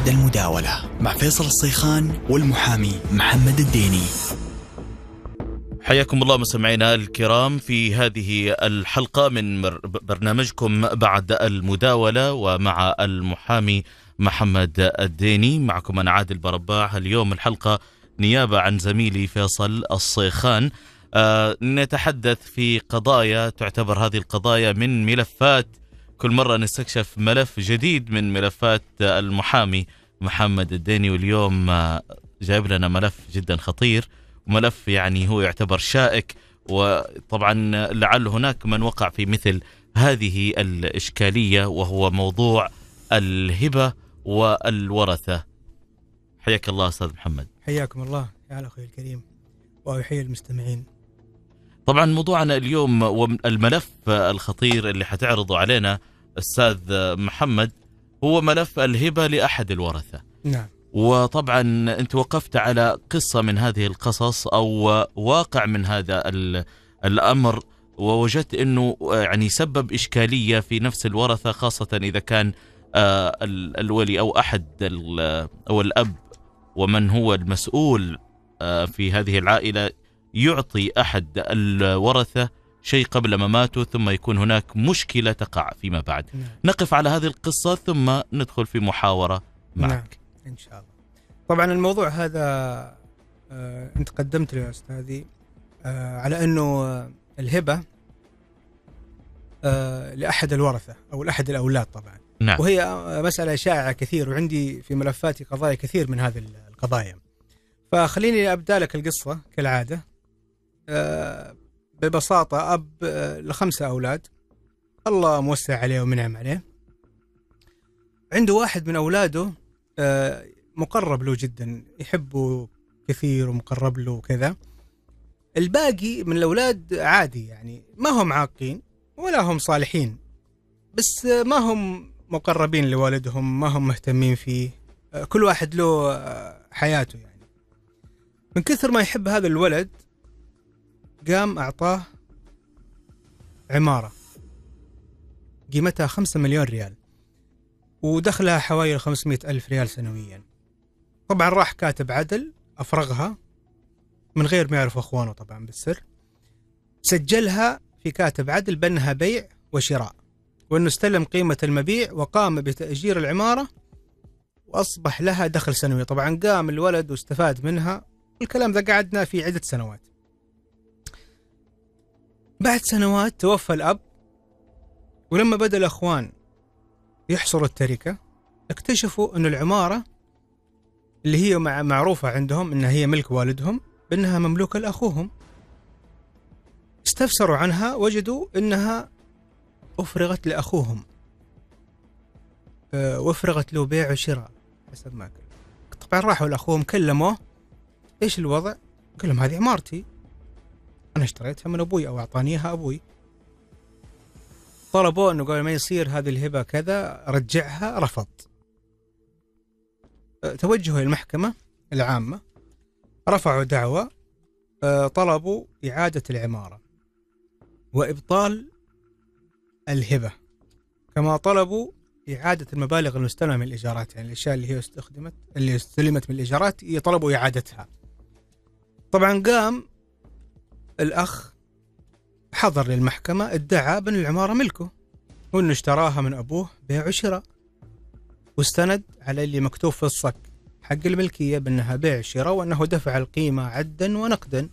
بعد المداولة مع فيصل الصيخان والمحامي محمد الديني حياكم الله مستمعينا الكرام في هذه الحلقة من برنامجكم بعد المداولة ومع المحامي محمد الديني معكم أنا عادل برباع اليوم الحلقة نيابة عن زميلي فيصل الصيخان آه، نتحدث في قضايا تعتبر هذه القضايا من ملفات كل مرة نستكشف ملف جديد من ملفات المحامي محمد الديني واليوم جايب لنا ملف جدا خطير وملف يعني هو يعتبر شائك وطبعا لعل هناك من وقع في مثل هذه الإشكالية وهو موضوع الهبة والورثة حياك الله أستاذ محمد حياكم الله يا أخي أخوي الكريم وأحيي المستمعين طبعا موضوعنا اليوم والملف الخطير اللي حتعرضه علينا استاذ محمد هو ملف الهبه لاحد الورثه نعم وطبعا انت وقفت على قصه من هذه القصص او واقع من هذا الامر ووجدت انه يعني سبب اشكاليه في نفس الورثه خاصه اذا كان آه، الولي او احد او الاب ومن هو المسؤول آه، في هذه العائله يعطي احد الورثه شيء قبل مماته ثم يكون هناك مشكلة تقع فيما بعد نعم. نقف على هذه القصة ثم ندخل في محاورة معك نعم. إن شاء الله طبعا الموضوع هذا آه، أنت قدمت لي يا أستاذي آه، على أنه الهبة آه، لأحد الورثة أو لأحد الأولاد طبعا نعم. وهي مسألة شائعة كثير وعندي في ملفاتي قضايا كثير من هذه القضايا فخليني أبدأ لك القصة كالعادة آه ببساطة أب آه، لخمسة أولاد الله موسع عليه ومنعم عليه عنده واحد من أولاده آه، مقرب له جدا يحبه كثير ومقرب له وكذا الباقي من الأولاد عادي يعني ما هم عاقين ولا هم صالحين بس آه، ما هم مقربين لوالدهم ما هم مهتمين فيه كل واحد له حياته يعني من كثر ما يحب هذا الولد قام أعطاه عمارة قيمتها خمسة مليون ريال ودخلها حوالي 500 ألف ريال سنويا طبعا راح كاتب عدل أفرغها من غير ما يعرف أخوانه طبعا بالسر سجلها في كاتب عدل بأنها بيع وشراء وأنه استلم قيمة المبيع وقام بتأجير العمارة وأصبح لها دخل سنوي طبعا قام الولد واستفاد منها الكلام ذا قعدنا فيه عدة سنوات بعد سنوات توفى الأب ولما بدأ الأخوان يحصروا التركة اكتشفوا أن العمارة اللي هي معروفة عندهم أنها هي ملك والدهم بأنها مملوكة لأخوهم استفسروا عنها وجدوا أنها أفرغت لأخوهم أه، وافرغت له بيع وشراء حسب ما قال طبعا راحوا لأخوهم كلموه إيش الوضع قال لهم هذه عمارتي انا اشتريتها من ابوي او اعطاني اياها ابوي طلبوا انه قبل ما يصير هذه الهبه كذا رجعها رفض أه، توجهوا للمحكمه العامه رفعوا دعوه أه، طلبوا اعاده العماره وابطال الهبه كما طلبوا إعادة المبالغ المستلمة من الإيجارات يعني الأشياء اللي هي استخدمت اللي استلمت من الإيجارات طلبوا إعادتها طبعا قام الأخ حضر للمحكمة ادعى بأن العمارة ملكه وأنه اشتراها من أبوه بيع وشراء واستند على اللي مكتوب في الصك حق الملكية بأنها بيع شراء وأنه دفع القيمة عدا ونقدا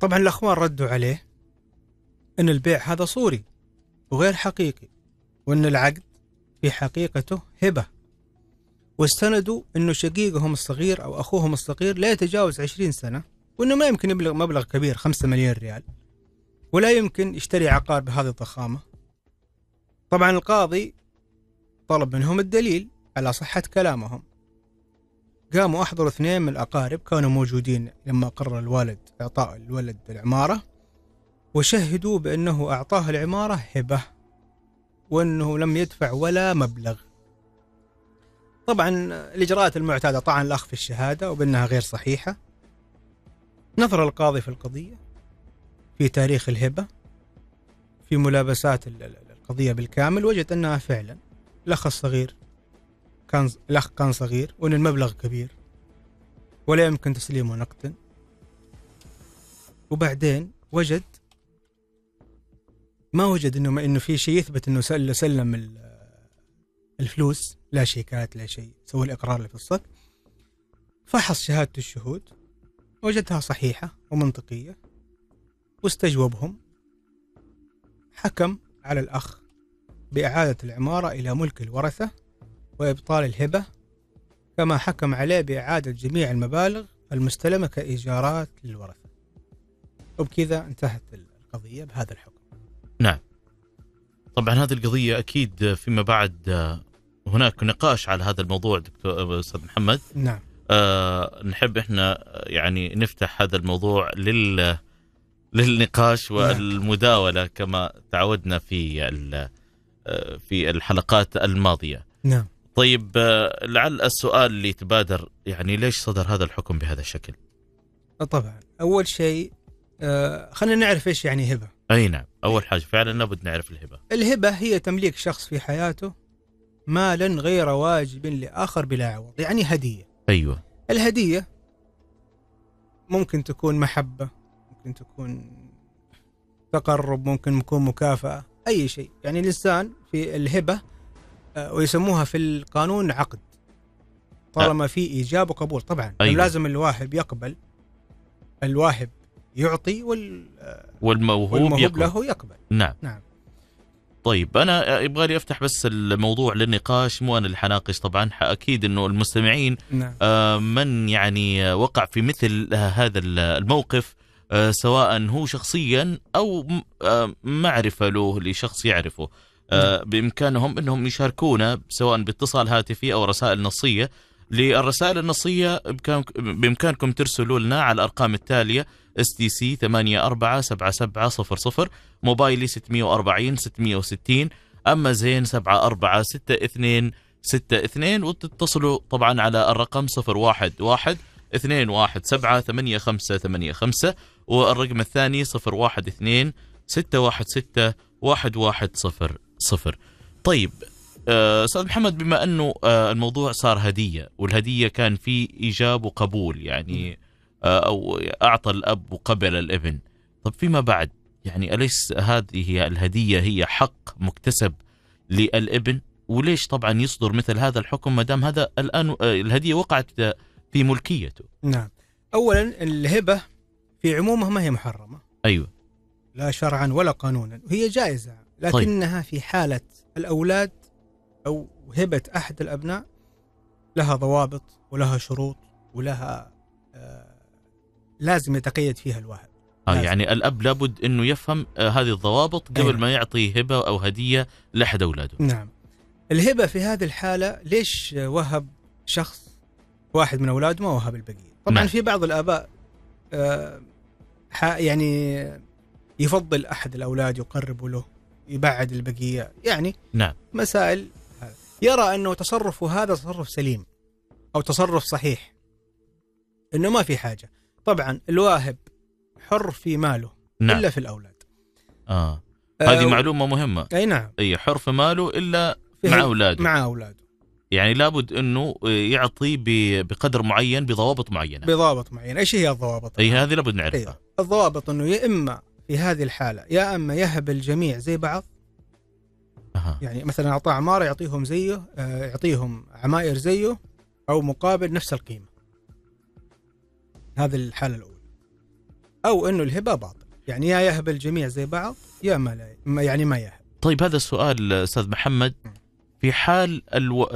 طبعا الأخوان ردوا عليه أن البيع هذا صوري وغير حقيقي وأن العقد في حقيقته هبة واستندوا أنه شقيقهم الصغير أو أخوهم الصغير لا يتجاوز عشرين سنة وانه ما يمكن يبلغ مبلغ كبير 5 مليون ريال ولا يمكن يشتري عقار بهذه الضخامه طبعا القاضي طلب منهم الدليل على صحه كلامهم قاموا احضروا اثنين من الاقارب كانوا موجودين لما قرر الوالد اعطاء الولد العماره وشهدوا بانه اعطاه العماره هبه وانه لم يدفع ولا مبلغ طبعا الاجراءات المعتاده طعن الاخ في الشهاده وبانها غير صحيحه نظر القاضي في القضية في تاريخ الهبة في ملابسات القضية بالكامل وجد أنها فعلا الأخ الصغير كان الأخ كان صغير وأن المبلغ كبير ولا يمكن تسليمه نقدا وبعدين وجد ما وجد انه ما انه في شيء يثبت انه سلم الفلوس لا شيكات لا شيء سوى الاقرار اللي في الصك فحص شهاده الشهود وجدها صحيحة ومنطقية واستجوبهم حكم على الأخ بإعادة العمارة إلى ملك الورثة وإبطال الهبة كما حكم عليه بإعادة جميع المبالغ المستلمة كإيجارات للورثة وبكذا انتهت القضية بهذا الحكم نعم طبعا هذه القضية أكيد فيما بعد هناك نقاش على هذا الموضوع دكتور أستاذ محمد نعم آه نحب احنا يعني نفتح هذا الموضوع لل للنقاش نعم. والمداوله كما تعودنا في في الحلقات الماضيه. نعم. طيب آه، لعل السؤال اللي تبادر يعني ليش صدر هذا الحكم بهذا الشكل؟ آه، طبعا اول شيء آه، خلينا نعرف ايش يعني هبه. اي نعم، اول حاجه فعلا لابد نعرف الهبه. الهبه هي تمليك شخص في حياته مالا غير واجب لاخر بلا عوض، يعني هديه. ايوه الهديه ممكن تكون محبه ممكن تكون تقرب ممكن تكون مكافاه اي شيء يعني الانسان في الهبه آه، ويسموها في القانون عقد طالما في ايجاب وقبول طبعا أيوة. لازم الواهب يقبل الواهب يعطي وال آه، والموهوب, والموهوب يقبل. له يقبل نعم نعم طيب انا يبغى لي افتح بس الموضوع للنقاش مو انا اللي حناقش طبعا اكيد انه المستمعين نعم. آه، من يعني وقع في مثل هذا الموقف آه، سواء هو شخصيا او آه، معرفه له لشخص يعرفه نعم. بامكانهم انهم يشاركونا سواء باتصال هاتفي او رسائل نصيه للرسائل النصيه بامكانكم ترسلوا لنا على الارقام التاليه اس تي سي 847700 موبايلي 640 660 اما زين 746262 وتتصلوا طبعا على الرقم 011 217 والرقم الثاني 012 616 1100 طيب آه، استاذ محمد بما انه آه، الموضوع صار هديه والهديه كان في ايجاب وقبول يعني آه، أو أعطى الأب وقبل الابن طب فيما بعد يعني أليس هذه الهدية هي حق مكتسب للابن وليش طبعا يصدر مثل هذا الحكم ما دام هذا الآن آه، الهدية وقعت في ملكيته نعم أولا الهبة في عمومها ما هي محرمة أيوة لا شرعا ولا قانونا وهي جائزة طيب. لكنها طيب. في حالة الأولاد أو هبة أحد الأبناء لها ضوابط ولها شروط ولها آه لازم يتقيد فيها الواحد آه يعني الاب لابد انه يفهم آه هذه الضوابط قبل أيوة. ما يعطي هبه او هديه لاحد اولاده نعم الهبه في هذه الحاله ليش وهب شخص واحد من اولاده ما وهب البقيه طبعا نعم. في بعض الاباء آه يعني يفضل احد الاولاد يقرب له يبعد البقيه يعني نعم مسائل يرى انه تصرفه هذا تصرف سليم او تصرف صحيح انه ما في حاجه طبعا الواهب حر في ماله نعم. الا في الاولاد اه هذه آه معلومه مهمه اي نعم اي حر في ماله الا مع اولاده مع اولاده يعني لابد انه يعطي بقدر معين بضوابط معينه بضوابط معينه ايش هي الضوابط اي هذه لابد نعرفها أيه. الضوابط انه يا اما في هذه الحاله يا اما يهب الجميع زي بعض أه. يعني مثلا اعطاه عماره يعطيهم زيه آه، يعطيهم عماير زيه او مقابل نفس القيمه هذه الحاله الاولى او انه الهبه باطل يعني يا يهب الجميع زي بعض يا ما لا يعني ما يهب طيب هذا السؤال استاذ محمد في حال الو...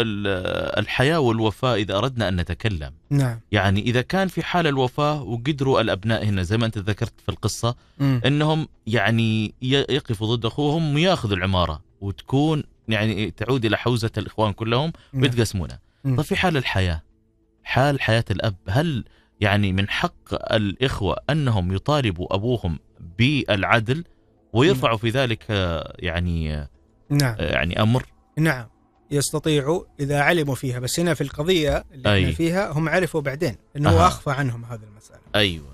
الحياه والوفاه اذا اردنا ان نتكلم نعم يعني اذا كان في حال الوفاه وقدروا الابناء هنا زي ما انت ذكرت في القصه م. انهم يعني يقفوا ضد اخوهم وياخذوا العماره وتكون يعني تعود الى حوزه الاخوان كلهم نعم. ويتقسمونها طيب في حال الحياه حال حياه الاب هل يعني من حق الإخوة أنهم يطالبوا أبوهم بالعدل ويرفعوا في ذلك يعني نعم. آه، يعني أمر نعم يستطيعوا إذا علموا فيها بس هنا في القضية اللي أيوة. فيها هم عرفوا بعدين أنه أه. أخفى عنهم هذه المسألة أيوة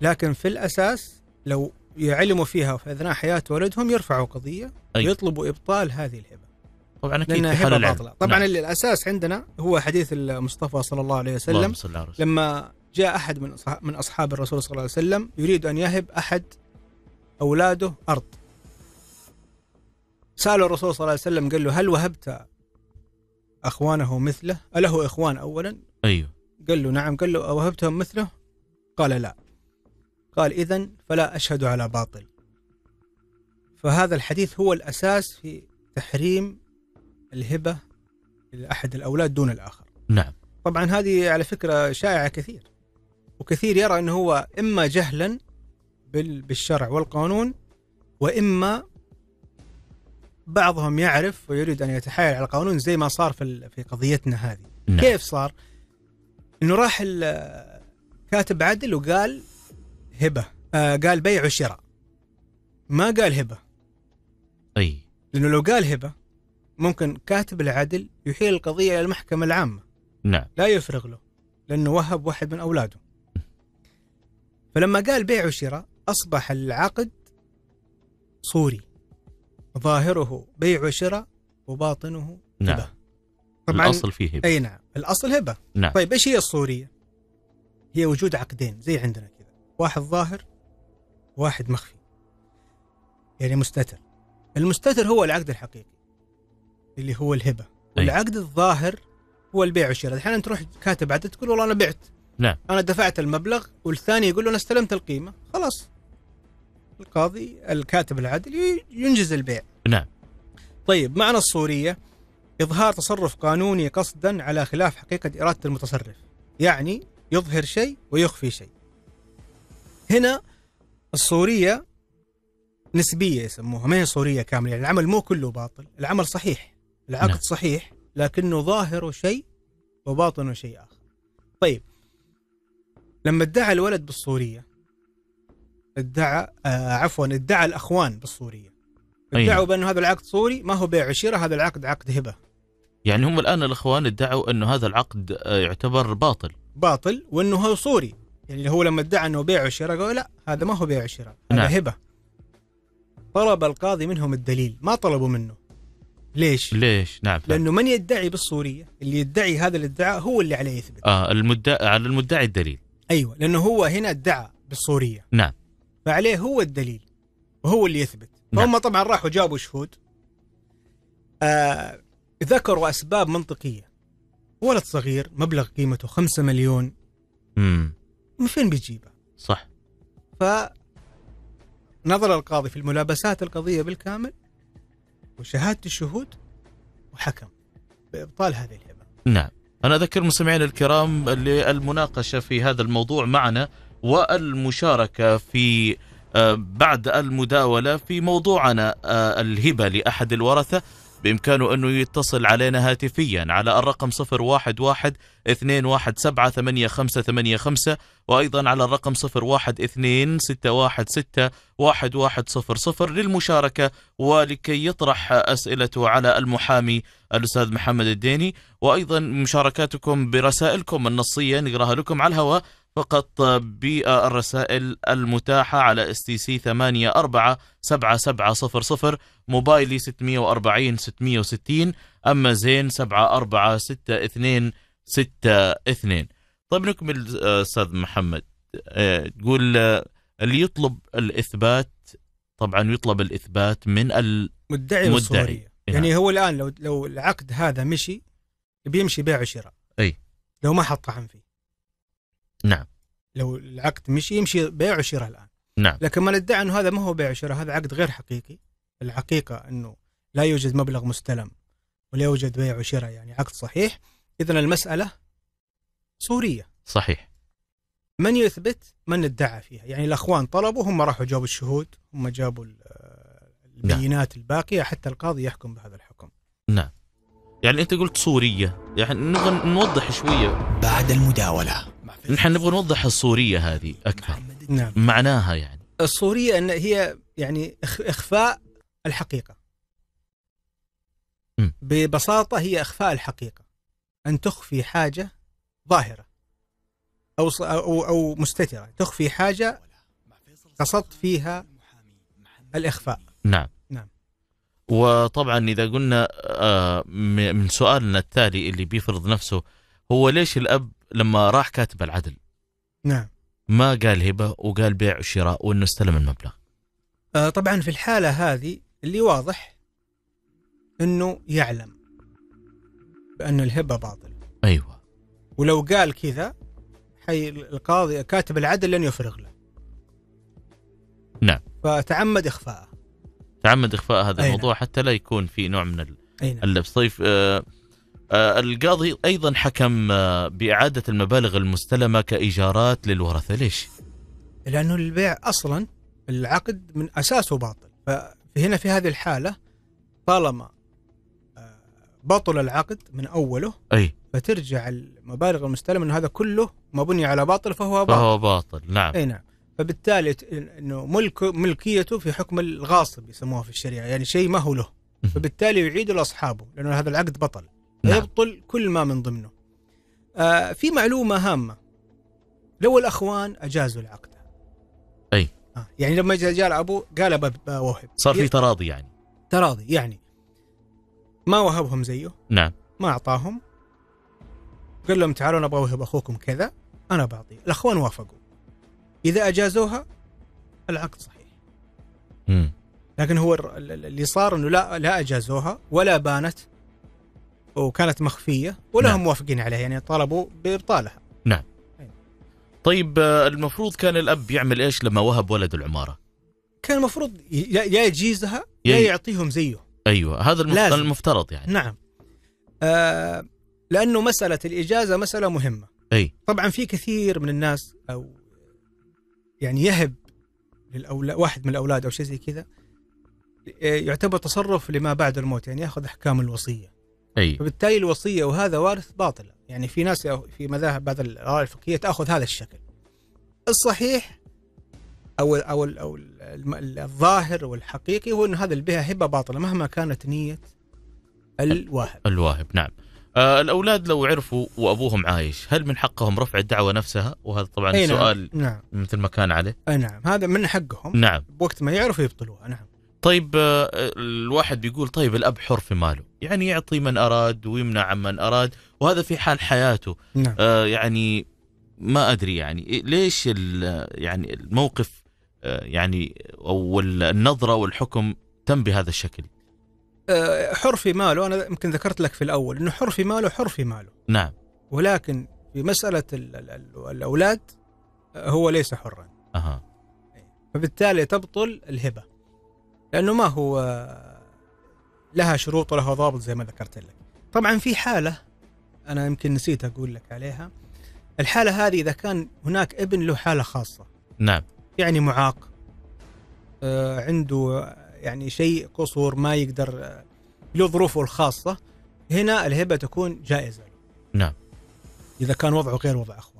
لكن في الأساس لو يعلموا فيها في أثناء حياة ولدهم يرفعوا قضية أيوة. ويطلبوا إبطال هذه الهبة طبعا اكيد لأنها هبة باطلة طبعا نعم. الاساس عندنا هو حديث المصطفى صلى الله عليه وسلم الله لما جاء أحد من من أصحاب الرسول صلى الله عليه وسلم يريد أن يهب أحد أولاده أرض سأله الرسول صلى الله عليه وسلم قال له هل وهبت أخوانه مثله أله إخوان أولا أيوه قال له نعم قال له أوهبتهم مثله قال لا قال إذا فلا أشهد على باطل فهذا الحديث هو الأساس في تحريم الهبة لأحد الأولاد دون الآخر نعم طبعا هذه على فكرة شائعة كثير وكثير يرى أنه هو إما جهلا بالشرع والقانون وإما بعضهم يعرف ويريد أن يتحايل على القانون زي ما صار في في قضيتنا هذه نعم. كيف صار؟ أنه راح كاتب عدل وقال هبة آه قال بيع وشراء ما قال هبة أي لأنه لو قال هبة ممكن كاتب العدل يحيل القضية إلى المحكمة العامة نعم لا يفرغ له لأنه وهب واحد من أولاده فلما قال بيع وشراء أصبح العقد صوري ظاهره بيع وشراء وباطنه نعم هبة. طبعا الأصل فيه هبة أي نعم الأصل هبة نعم. طيب إيش هي الصورية هي وجود عقدين زي عندنا كذا واحد ظاهر واحد مخفي يعني مستتر المستتر هو العقد الحقيقي اللي هو الهبة أي. والعقد الظاهر هو البيع والشراء الحين تروح كاتب عقد تقول والله أنا بعت نعم انا دفعت المبلغ والثاني يقول له انا استلمت القيمه خلاص القاضي الكاتب العدل ينجز البيع نعم طيب معنى الصوريه اظهار تصرف قانوني قصدا على خلاف حقيقه اراده المتصرف يعني يظهر شيء ويخفي شيء هنا الصوريه نسبيه يسموها ما هي صوريه كامله يعني العمل مو كله باطل العمل صحيح العقد نعم. صحيح لكنه ظاهره شيء وباطنه شيء اخر طيب لما ادعى الولد بالصوريه ادعى آه عفوا ادعى الاخوان بالصوريه أيوة. ادعوا أيه. بأن هذا العقد صوري ما هو بيع عشيره هذا العقد عقد هبه يعني هم الان الاخوان ادعوا انه هذا العقد آه، يعتبر باطل باطل وانه هو صوري يعني هو لما ادعى انه بيع وشراء قالوا لا هذا ما هو بيع وشراء هذا نعم. هبه طلب القاضي منهم الدليل ما طلبوا منه ليش؟ ليش؟ نعم لانه من يدعي بالصوريه اللي يدعي هذا الادعاء هو اللي عليه يثبت اه المدعي على المدعي الدليل ايوه لانه هو هنا ادعى بالصوريه نعم فعليه هو الدليل وهو اللي يثبت نعم. فهم طبعا راحوا جابوا شهود آه ذكروا اسباب منطقيه ولد صغير مبلغ قيمته خمسة مليون امم من فين بيجيبه؟ صح ف نظر القاضي في الملابسات القضيه بالكامل وشهاده الشهود وحكم بابطال هذه الهبه نعم أنا أذكر مستمعينا الكرام للمناقشة في هذا الموضوع معنا والمشاركة في آه، بعد المداولة في موضوعنا آه، الهبة لأحد الورثة بإمكانه أنه يتصل علينا هاتفيا على الرقم 011 217 8585 وأيضا على الرقم 012 للمشاركة ولكي يطرح أسئلته على المحامي الأستاذ محمد الديني وأيضا مشاركاتكم برسائلكم النصية نقراها لكم على الهواء فقط بالرسائل المتاحة على اس تي سي 8 4 7 7 0 0 موبايلي 640 660 أما زين 7 4 6 2 6 2 طيب نكمل آه، أستاذ محمد آه، تقول آه، اللي يطلب الإثبات طبعا يطلب الإثبات من المدعي المدعي إيه. يعني هو الآن لو لو العقد هذا مشي بيمشي بيع وشراء أي لو ما حط طحن فيه نعم لو العقد مشي يمشي بيع وشراء الان نعم لكن من ادعى انه هذا ما هو بيع وشراء هذا عقد غير حقيقي الحقيقه انه لا يوجد مبلغ مستلم ولا يوجد بيع وشراء يعني عقد صحيح اذا المساله صوريه صحيح من يثبت من ادعى فيها يعني الاخوان طلبوا هم راحوا جابوا الشهود هم جابوا البينات نعم. الباقيه حتى القاضي يحكم بهذا الحكم نعم يعني انت قلت صوريه يعني نوضح شويه بعد المداوله نحن نبغى نوضح الصورية هذه أكثر نعم. معناها يعني الصورية أن هي يعني إخفاء الحقيقة م. ببساطة هي إخفاء الحقيقة أن تخفي حاجة ظاهرة أو أو أو مستترة تخفي حاجة قصدت فيها الإخفاء نعم نعم وطبعا إذا قلنا آه، من سؤالنا التالي اللي بيفرض نفسه هو ليش الأب لما راح كاتب العدل نعم ما قال هبه وقال بيع وشراء وانه استلم المبلغ آه طبعا في الحاله هذه اللي واضح انه يعلم بان الهبه باطل ايوه ولو قال كذا حي القاضي كاتب العدل لن يفرغ له نعم فتعمد اخفاءه تعمد اخفاء هذا الموضوع نعم. حتى لا يكون في نوع من ال... نعم. اللبس طيب آه آه، القاضي أيضا حكم آه، بإعادة المبالغ المستلمة كإيجارات للورثة ليش؟ لأنه البيع أصلا العقد من أساسه باطل فهنا في هذه الحالة طالما آه، بطل العقد من أوله أي فترجع المبالغ المستلمة أنه هذا كله ما بني على باطل فهو باطل فهو باطل نعم أي نعم فبالتالي انه ملك ملكيته في حكم الغاصب يسموها في الشريعه يعني شيء ما هو له فبالتالي يعيد لاصحابه لانه هذا العقد بطل نعم. ويبطل كل ما من ضمنه آه في معلومة هامة لو الأخوان أجازوا العقد أي آه يعني لما جاء أبو قال أبا وهب صار في تراضي يعني تراضي يعني ما وهبهم زيه نعم ما أعطاهم قال لهم تعالوا نبغى وهب أخوكم كذا أنا بعطيه الأخوان وافقوا إذا أجازوها العقد صحيح م. لكن هو اللي صار أنه لا لا أجازوها ولا بانت وكانت مخفيه ولا نعم. هم موافقين عليها يعني طالبوا بابطالها نعم طيب آه، المفروض كان الاب يعمل ايش لما وهب ولد العماره كان المفروض يا يجيزها يا يعطيهم زيه ايوه هذا المفترض, لازم. المفترض يعني نعم آه لانه مساله الاجازه مساله مهمه اي طبعا في كثير من الناس او يعني يهب للاولاد واحد من الاولاد او شيء زي كذا آه، يعتبر تصرف لما بعد الموت يعني ياخذ احكام الوصيه أي. فبالتالي الوصيه وهذا وارث باطله يعني في ناس في مذاهب بعض الاراء الفقهيه تاخذ هذا الشكل الصحيح او الـ او, الـ أو الـ الظاهر والحقيقي هو ان هذا البها هبه باطله مهما كانت نيه الواهب الواهب نعم آه، الاولاد لو عرفوا وابوهم عايش هل من حقهم رفع الدعوه نفسها وهذا طبعا نعم. سؤال نعم. مثل ما كان عليه اي نعم هذا من حقهم نعم وقت ما يعرفوا يبطلوها نعم طيب آه، الواحد بيقول طيب الاب حر في ماله يعني يعطي من أراد ويمنع من أراد وهذا في حال حياته نعم. آه يعني ما أدري يعني إيه، ليش يعني الموقف آه، يعني أو النظرة والحكم تم بهذا الشكل آه، حر في ماله أنا يمكن ذكرت لك في الأول أنه حر في ماله حر في ماله نعم ولكن في مسألة الأولاد آه، هو ليس حرا اها فبالتالي تبطل الهبة لأنه ما هو لها شروط ولها ضوابط زي ما ذكرت لك طبعا في حاله انا يمكن نسيت اقول لك عليها الحاله هذه اذا كان هناك ابن له حاله خاصه نعم يعني معاق آه، عنده يعني شيء قصور ما يقدر آه، له ظروفه الخاصه هنا الهبه تكون جائزه له. نعم اذا كان وضعه غير وضع اخوانه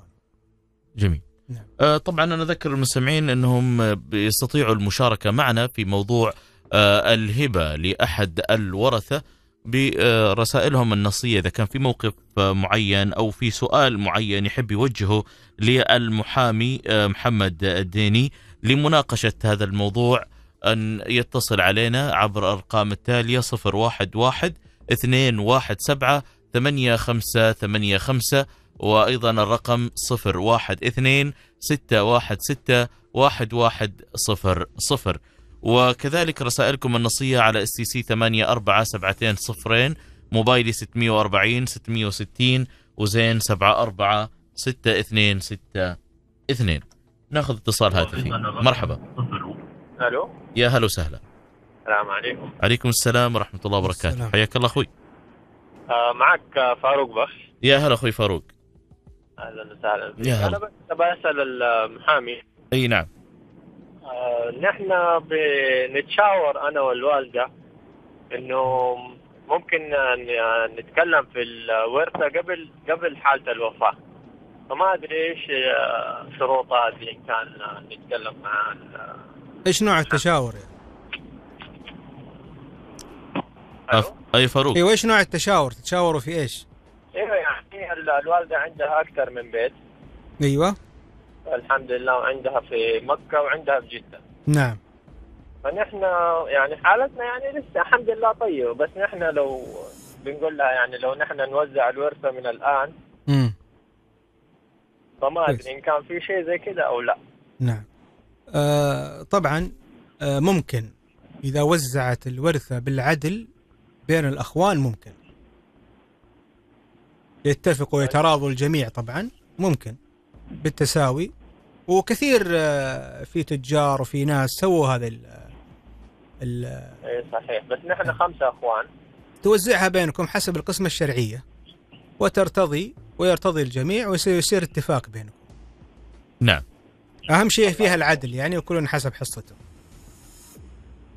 جميل نعم. آه، طبعا انا اذكر المستمعين انهم يستطيعوا المشاركه معنا في موضوع آه، الهبة لأحد الورثة برسائلهم النصية إذا كان في موقف معين أو في سؤال معين يحب يوجهه للمحامي آه، محمد الديني لمناقشة هذا الموضوع أن يتصل علينا عبر الأرقام التالية 011 217 8585 وأيضا الرقم 012 616 1100 وكذلك رسائلكم النصية على اس تي سي 84720 موبايلي 640 660 وزين 746262 ناخذ اتصال هاتفي مرحبا الو يا هلا وسهلا السلام عليكم عليكم السلام ورحمة الله وبركاته حياك الله اخوي آه معك فاروق بخش يا هلا اخوي فاروق اهلا وسهلا يا هلا انا بس بسال المحامي اي نعم آه، نحن بنتشاور انا والوالده انه ممكن يعني نتكلم في الورثه قبل قبل حاله الوفاه فما ادري ايش آه، شروطها هذه ان كان نتكلم مع ايش نوع التشاور يعني؟ اي فاروق ايوه ايش نوع التشاور؟ تتشاوروا في ايش؟ ايوه يعني الوالده عندها اكثر من بيت ايوه الحمد لله وعندها في مكة وعندها في جدة نعم فنحن يعني حالتنا يعني لسه الحمد لله طيبة بس نحن لو بنقول لها يعني لو نحن نوزع الورثة من الآن امم فما أدري إن كان في شيء زي كذا أو لا نعم آه طبعا آه ممكن إذا وزعت الورثة بالعدل بين الأخوان ممكن يتفقوا ويتراضوا الجميع طبعا ممكن بالتساوي وكثير آه، في تجار وفي ناس سووا هذا ال ال اي صحيح بس نحن خمسه اخوان توزعها بينكم حسب القسمه الشرعيه وترتضي ويرتضي الجميع ويصير اتفاق بينكم نعم اهم شيء فيها العدل يعني وكل حسب حصته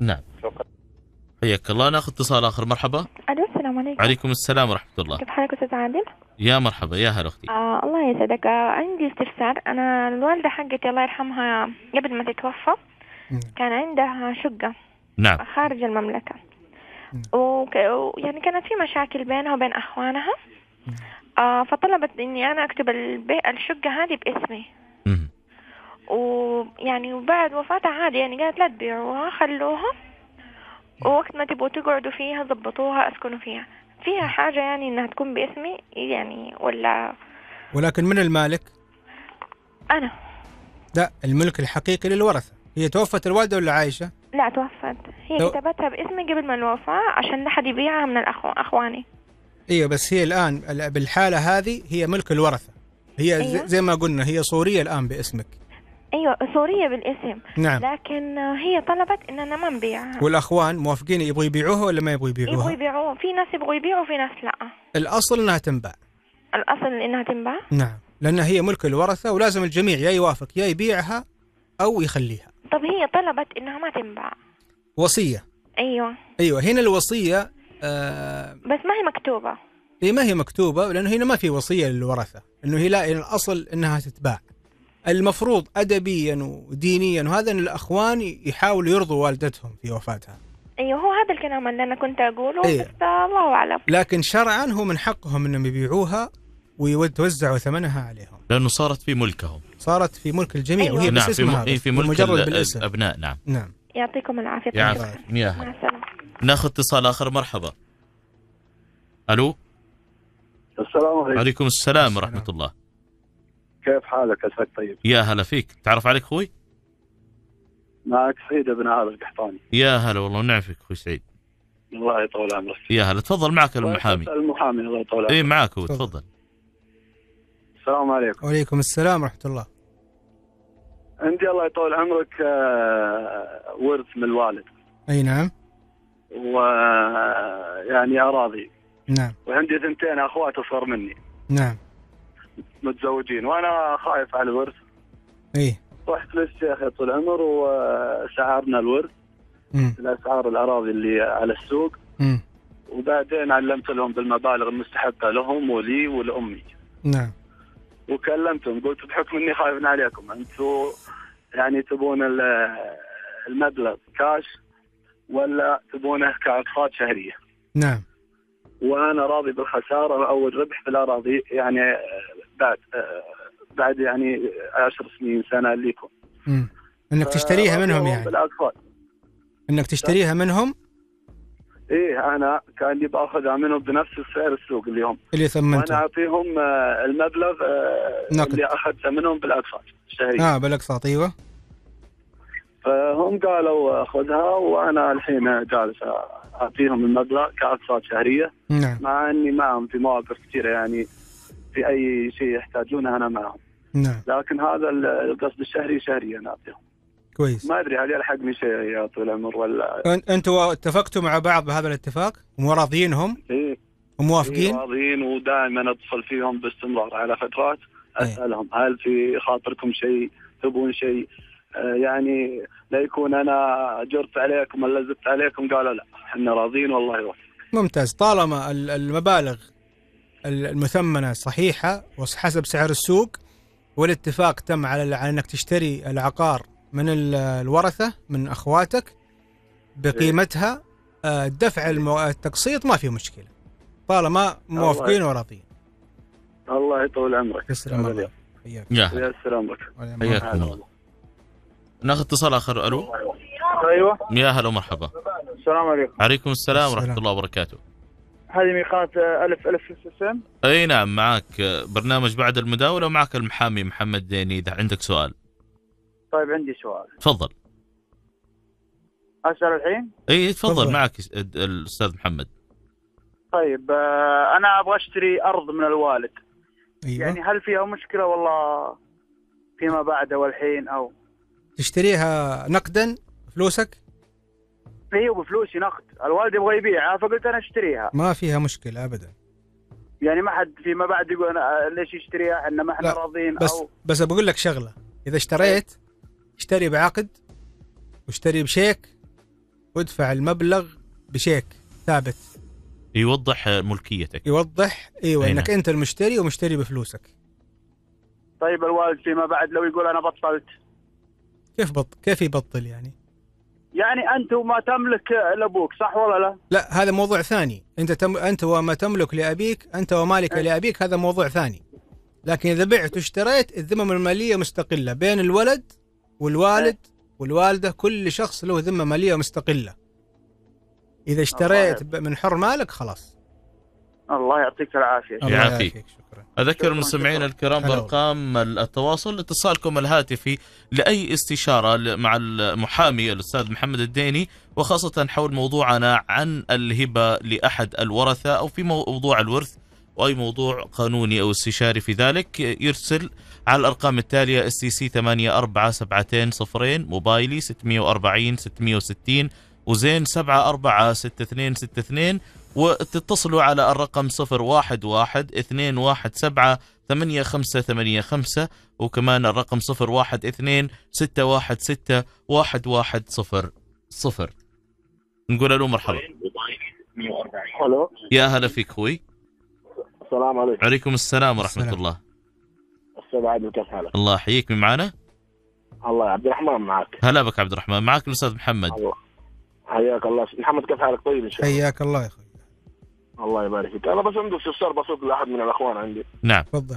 نعم شكرا حياك الله ناخذ اتصال اخر مرحبا الو السلام عليكم وعليكم السلام ورحمة الله كيف حالك أستاذ عادل؟ يا مرحبا يا هلا أختي آه الله يسعدك آه عندي استفسار أنا الوالدة حقتي الله يرحمها قبل ما تتوفى كان عندها شقة نعم خارج المملكة وك... ويعني كانت في مشاكل بينها وبين أخوانها آه فطلبت إني أنا أكتب البي... الشقة هذه باسمي ويعني وبعد وفاتها عادي يعني قالت لا تبيعوها خلوها ووقت ما تبقوا تقعدوا فيها ظبطوها اسكنوا فيها فيها حاجة يعني انها تكون باسمي يعني ولا ولكن من المالك؟ انا لا الملك الحقيقي للورثة هي توفت الوالدة ولا عايشة؟ لا توفت هي لو... كتبتها باسمي قبل ما الوفاة عشان لا حد يبيعها من الأخو... اخواني ايوه بس هي الان بالحالة هذه هي ملك الورثة هي أيوة؟ زي ما قلنا هي صورية الان باسمك ايوه سوريه بالاسم نعم لكن هي طلبت اننا ما نبيعها والاخوان موافقين يبغوا يبيعوها ولا ما يبغوا يبيعوها؟ يبغوا يبيعوها في ناس يبغوا يبيعوا وفي ناس لا الاصل انها تنباع الاصل انها تنباع؟ نعم لان هي ملك الورثه ولازم الجميع يا يوافق يا يبيعها او يخليها طب هي طلبت انها ما تنباع وصيه ايوه ايوه هنا الوصيه آه بس ما هي مكتوبه هي إيه، ما هي مكتوبه لانه هنا ما في وصيه للورثه انه هي لا الاصل انها تتباع المفروض ادبيا ودينيا وهذا ان الاخوان يحاولوا يرضوا والدتهم في وفاتها ايوه هو هذا الكلام اللي انا كنت اقوله أيوه. بس الله اعلم لكن شرعا هو من حقهم انهم يبيعوها ويوزعوا ثمنها عليهم لانه صارت في ملكهم صارت في ملك الجميع أيوه. وهي نعم بس في, م... إيه، في ملك مجرد بالاسم الابناء نعم نعم يعطيكم العافيه يعافيك مع السلامه ناخذ اتصال اخر مرحبا الو السلام عليكم وعليكم السلام ورحمه الله كيف حالك عساك طيب؟ يا هلا فيك، تعرف عليك اخوي؟ معك سعيد بن عامر القحطاني. يا هلا والله ونعم فيك اخوي سعيد. الله يطول عمرك. يا هلا تفضل معك طيب، المحامي. المحامي الله يطول إيه، عمرك. اي معك هو تفضل. السلام عليكم. وعليكم السلام ورحمة الله. عندي الله يطول عمرك آه، ورث من الوالد. اي نعم. و آه، يعني اراضي. نعم. وعندي ثنتين اخوات اصغر مني. نعم. متزوجين وانا خايف على الورث ايه رحت للشيخ يا طول العمر وسعرنا الورث الاسعار الاراضي اللي على السوق م. وبعدين علمت لهم بالمبالغ المستحقه لهم ولي ولامي نعم وكلمتهم قلت بحكم اني خايف عليكم انتم يعني تبون المبلغ كاش ولا تبونه كاقساط شهريه نعم وانا راضي بالخساره او الربح في الاراضي يعني بعد آه، بعد يعني عشر سنين سنه ليكم امم انك تشتريها منهم يعني بالاطفال انك تشتريها منهم ايه انا كان لي باخذها منهم بنفس السعر السوق اليوم اللي ثمنته وانا اعطيهم آه، المبلغ آه، نقد. اللي اخذته منهم بالاقساط شهريا اه بالاقساط ايوه فهم قالوا خذها وانا الحين جالس اعطيهم المبلغ كاقساط شهريه نعم مع اني معهم في مواقف كثيره يعني في اي شيء يحتاجونه انا معهم نعم لكن هذا القصد الشهري شهريا اعطيهم كويس ما ادري هل يلحقني شيء يا طويل العمر ولا انتوا اتفقتوا مع بعض بهذا الاتفاق؟ هم؟ ايه وموافقين؟ راضيين ودائما اتصل فيهم باستمرار على فترات إيه. اسالهم ايه. هل في خاطركم شيء؟ تبون شيء؟ آه، يعني لا يكون انا جرت عليكم ولا زدت عليكم قالوا لا احنا راضيين والله يوفق. ممتاز طالما المبالغ المثمنه صحيحه وحسب سعر السوق والاتفاق تم على انك تشتري العقار من الورثه من اخواتك بقيمتها آه، دفع التقسيط ما في مشكله طالما موافقين وراضيين الله يطول عمرك يسلم الله حياك يا سلام حياك حياكم الله ناخذ اتصال اخر الو ايوه يا هلا ومرحبا السلام عليكم وعليكم السلام ورحمه الله وبركاته هذه ميقات آه، ألف ألف سم أي نعم معك آه، برنامج بعد المداولة ومعك المحامي محمد ديني إذا عندك سؤال طيب عندي سؤال تفضل أسأل الحين؟ أي تفضل معك الأستاذ محمد طيب آه، أنا أبغى أشتري أرض من الوالد أيوة. يعني هل فيها مشكلة والله فيما بعد والحين أو تشتريها نقدا فلوسك؟ هي وبفلوسي نقد الوالد يبغى يبيعها فقلت انا اشتريها ما فيها مشكله ابدا يعني ما حد فيما بعد يقول انا ليش يشتريها احنا ما احنا راضيين بس او بس بقول لك شغله اذا اشتريت اشتري بعقد واشتري بشيك وادفع المبلغ بشيك ثابت يوضح ملكيتك يوضح ايوه أينا. انك انت المشتري ومشتري بفلوسك طيب الوالد فيما بعد لو يقول انا بطلت كيف بط كيف يبطل يعني يعني انت وما تملك لابوك صح ولا لا؟ لا هذا موضوع ثاني، انت تم انت وما تملك لابيك، انت ومالك إيه. لابيك هذا موضوع ثاني. لكن اذا بعت واشتريت الذمم الماليه مستقله بين الولد والوالد إيه. والوالده كل شخص له ذمه ماليه مستقله. اذا اشتريت من حر مالك خلاص. الله يعطيك العافيه يعافيك أذكر مستمعينا الكرام بأرقام التواصل اتصالكم الهاتفي لأي استشارة مع المحامي الأستاذ محمد الديني وخاصة حول موضوعنا عن الهبة لأحد الورثة أو في موضوع الورث واي موضوع قانوني او استشاري في ذلك يرسل على الارقام التاليه اس تي سي 84720 موبايلي 640 660 وزين 746262 وتتصلوا على الرقم 011-217-8585 وكمان الرقم 012-616-1100 نقول الو مرحبا هلو يا هلا فيك اخوي السلام عليكم عليكم السلام ورحمة السلام. الله استاذ عادل كيف حالك؟ الله يحييك من معانا؟ الله عبد الرحمن معك هلا بك عبد الرحمن معك الاستاذ محمد الله حياك الله محمد كيف حالك طيب ان شاء الله حياك الله يا اخوي الله يبارك فيك انا بس عندي استفسار بسيط لاحد من الاخوان عندي نعم تفضل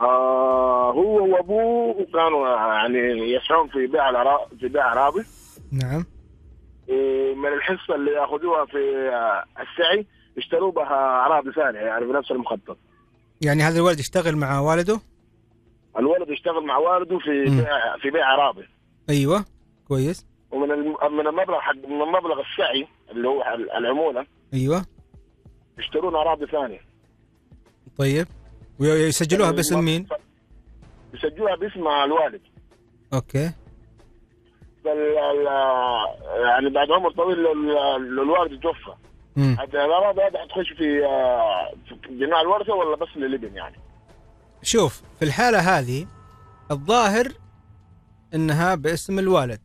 آه هو وابوه كانوا يعني يسعون في بيع العراق في بيع عرابي نعم من الحصه اللي ياخذوها في آه، السعي اشتروا بها عرابي ثانية يعني بنفس المخطط يعني هذا الولد يشتغل مع والده؟ الولد يشتغل مع والده في بيع في بيع عرابي ايوه كويس ومن من المبلغ حق من مبلغ السعي اللي هو العموله ايوه يشترون اراضي ثانيه طيب ويسجلوها يعني باسم مين؟ يسجلوها باسم الوالد اوكي يعني بعد عمر طويل الوالد توفى الاراضي هذه حتخش في بناء الورثه ولا بس للابن يعني؟ شوف في الحاله هذه الظاهر انها باسم الوالد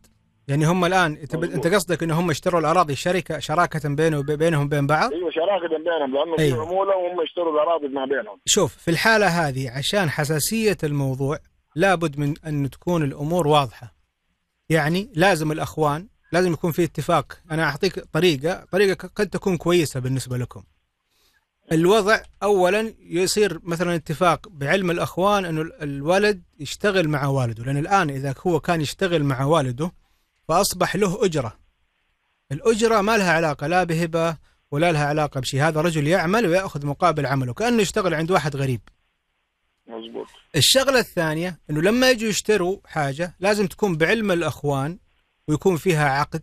يعني هم الان انت, أيوة. انت قصدك ان هم اشتروا الاراضي شركه شراكه بينه بينهم وبين بعض ايوه شراكه بينهم لانه أيوة. في عموله وهم اشتروا الاراضي ما بينهم شوف في الحاله هذه عشان حساسيه الموضوع لابد من ان تكون الامور واضحه يعني لازم الاخوان لازم يكون في اتفاق انا اعطيك طريقه طريقه قد تكون كويسه بالنسبه لكم الوضع اولا يصير مثلا اتفاق بعلم الاخوان انه الولد يشتغل مع والده لان الان اذا هو كان يشتغل مع والده فأصبح له أجرة الأجرة ما لها علاقة لا بهبة ولا لها علاقة بشيء هذا رجل يعمل ويأخذ مقابل عمله كأنه يشتغل عند واحد غريب مزبوط. الشغلة الثانية أنه لما يجوا يشتروا حاجة لازم تكون بعلم الأخوان ويكون فيها عقد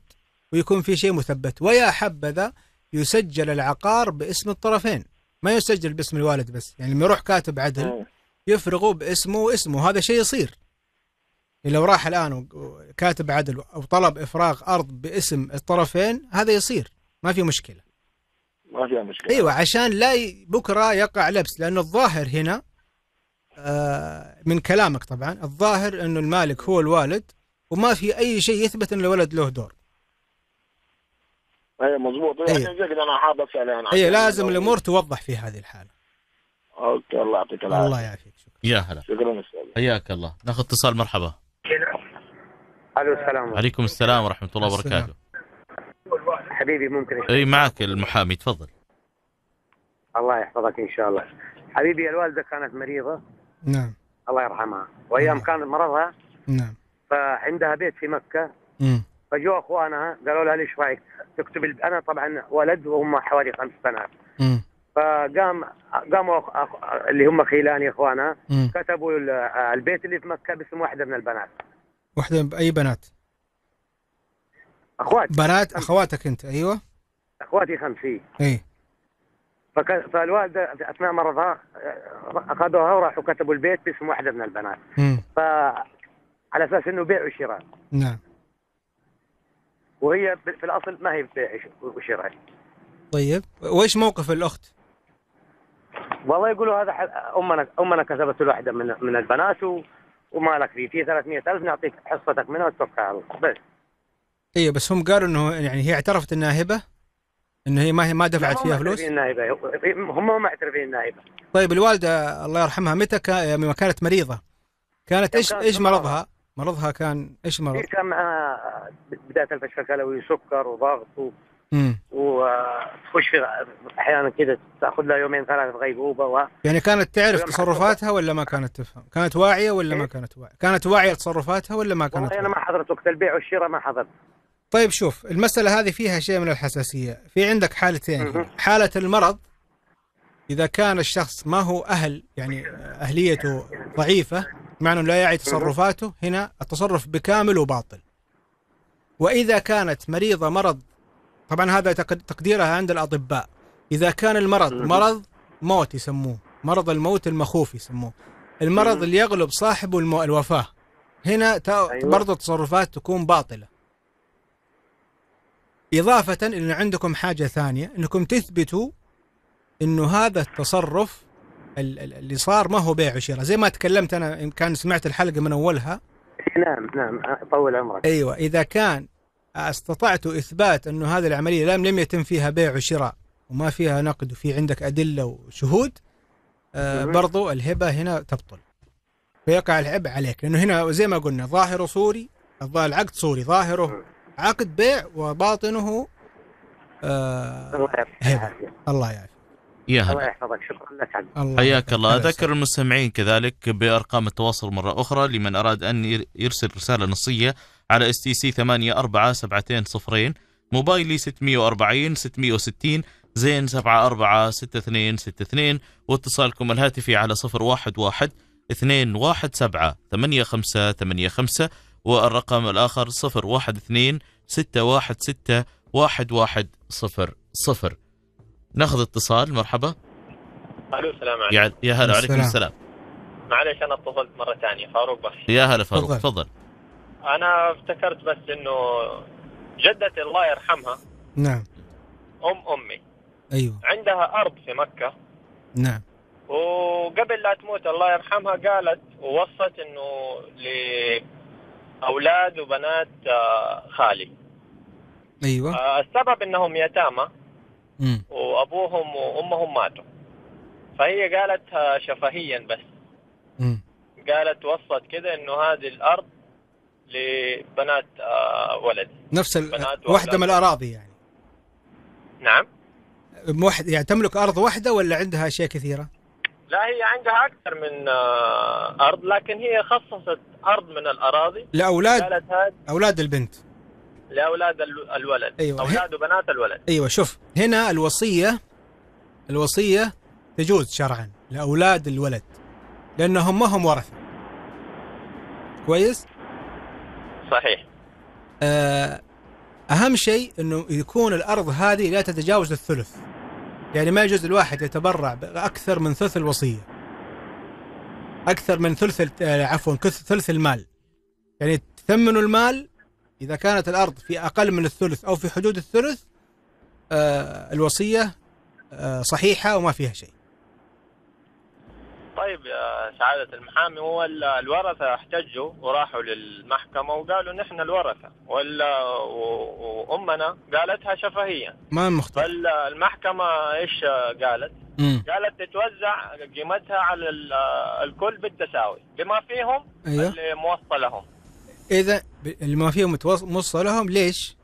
ويكون في شيء مثبت ويا حبذا يسجل العقار باسم الطرفين ما يسجل باسم الوالد بس يعني لما يروح كاتب عدل يفرغوا باسمه واسمه هذا شيء يصير إيه، لو راح الان وكاتب عدل وطلب افراغ ارض باسم الطرفين هذا يصير ما في مشكله ما في مشكله ايوه عشان لا بكره يقع لبس لانه الظاهر هنا آه، من كلامك طبعا الظاهر انه المالك هو الوالد وما في اي شيء يثبت ان الولد له دور اي أيوة، مضبوط عشان يعني أيه. انا حاب اسال يعني اي أيوة، لازم يعني. الامور توضح في هذه الحاله اوكي الله يعطيك العافيه الله يعافيك شكرا يا هلا شكرا حياك الله ناخذ اتصال مرحبا الو السلام عليكم السلام ورحمه الله وبركاته حبيبي ممكن اي معك المحامي تفضل الله يحفظك ان شاء الله حبيبي الوالده كانت مريضه نعم الله يرحمها وايام نعم. كان مرضها نعم فعندها بيت في مكه امم فجوا اخوانها قالوا لها ليش رايك تكتب انا طبعا ولد وهم حوالي خمس بنات امم فقام قاموا أخ... اللي هم خيلاني اخوانها كتبوا البيت اللي في مكه باسم واحده من البنات وحده بنات؟ أخوات بنات؟ اخواتي بنات اخواتك انت ايوه اخواتي خمس إيه فك... فالوالده اثناء مرضها آه، اخذوها وراحوا كتبوا البيت باسم واحده من البنات م. ف على اساس انه بيع وشراء نعم وهي في الاصل ما هي بيع وشراء طيب وايش موقف الاخت؟ والله يقولوا هذا حل... امنا امنا كتبت واحده من من البنات و... ومالك فيه في 300000 نعطيك حصتك منها وتوقع على الله بس ايوه بس هم قالوا انه يعني هي اعترفت انها هبه ان هي ما هي ما دفعت فيها فلوس النائبة هم ما معترفين النائبة طيب الوالدة الله يرحمها متى لما كانت مريضة كانت ايش ايش مرضها؟ مرضها كان ايش إيه، مرض؟ كان معها آه، بداية الفشل الكلوي سكر وضغط وتخش في احيانا كذا تاخذ لها يومين ثلاثه في غيبوبه و... يعني كانت تعرف تصرفاتها ولا ما كانت تفهم؟ كانت واعيه ولا ما إيه؟ كانت واعيه؟ كانت واعيه تصرفاتها ولا ما كانت؟ والله انا ما حضرت وقت البيع والشراء ما حضرت طيب شوف المسألة هذه فيها شيء من الحساسية في عندك حالتين حالة المرض إذا كان الشخص ما هو أهل يعني أهليته ضعيفة مع أنه لا يعي تصرفاته هنا التصرف بكامل وباطل وإذا كانت مريضة مرض طبعا هذا تقديرها عند الاطباء اذا كان المرض مرض موت يسموه مرض الموت المخوف يسموه المرض اللي يغلب صاحبه المو... الوفاه هنا ت... أيوة. برضه التصرفات تكون باطله إضافة أن عندكم حاجة ثانية أنكم تثبتوا أنه هذا التصرف اللي صار ما هو بيع وشراء زي ما تكلمت أنا إن كان سمعت الحلقة من أولها نعم نعم طول عمرك أيوة إذا كان استطعت إثبات انه هذه العملية لم لم يتم فيها بيع وشراء وما فيها نقد وفي عندك أدلة وشهود آه برضو الهبة هنا تبطل فيقع العبء عليك لأنه هنا زي ما قلنا ظاهره صوري العقد صوري ظاهره عقد بيع وباطنه آه هبة الله يعافيك يا الله يحفظك شكرا لك حياك الله اذكر المستمعين كذلك بارقام التواصل مره اخرى لمن اراد ان يرسل رساله نصيه على اس تي سي 84720 موبايلي 640 660 زين 746262 واتصالكم الهاتفي على 011 ثمانية خمسة والرقم الآخر صفر واحد 616 1100 ناخذ اتصال مرحبا الو السلام عليكم يا هلا وعليكم السلام معلش انا اتصلت مره ثانيه فاروق بخش يا هلا فاروق تفضل انا افتكرت بس انه جدتي الله يرحمها نعم ام امي ايوه عندها ارض في مكه نعم وقبل لا تموت الله يرحمها قالت ووصت انه لاولاد وبنات آه، خالي ايوه آه، السبب انهم يتامى وابوهم وامهم ماتوا فهي قالت شفهيا بس م. قالت وصت كذا انه هذه الارض لبنات آه، ولد نفس ال... واحده من الاراضي يعني نعم موحد يعني تملك ارض واحده ولا عندها اشياء كثيره؟ لا هي عندها اكثر من آه، ارض لكن هي خصصت ارض من الاراضي لاولاد اولاد البنت لاولاد الولد أيوة. اولاد وبنات الولد ايوه شوف هنا الوصيه الوصيه تجوز شرعا لاولاد الولد لانهم ما هم ورثه كويس؟ صحيح آه، اهم شيء انه يكون الارض هذه لا تتجاوز الثلث يعني ما يجوز الواحد يتبرع باكثر من ثلث الوصيه اكثر من ثلث آه، عفوا ثلث المال يعني تثمنوا المال اذا كانت الارض في اقل من الثلث او في حدود الثلث آه، الوصيه صحيحه وما فيها شيء طيب يا سعادة المحامي هو الورثة احتجوا وراحوا للمحكمة وقالوا نحن الورثة ولا وأمنا قالتها شفهيا ما مختلف فالمحكمة ايش قالت؟ مم. قالت تتوزع قيمتها على الكل بالتساوي بما فيهم أيوه. اللي موصى لهم إذا اللي ما فيهم موصى لهم ليش؟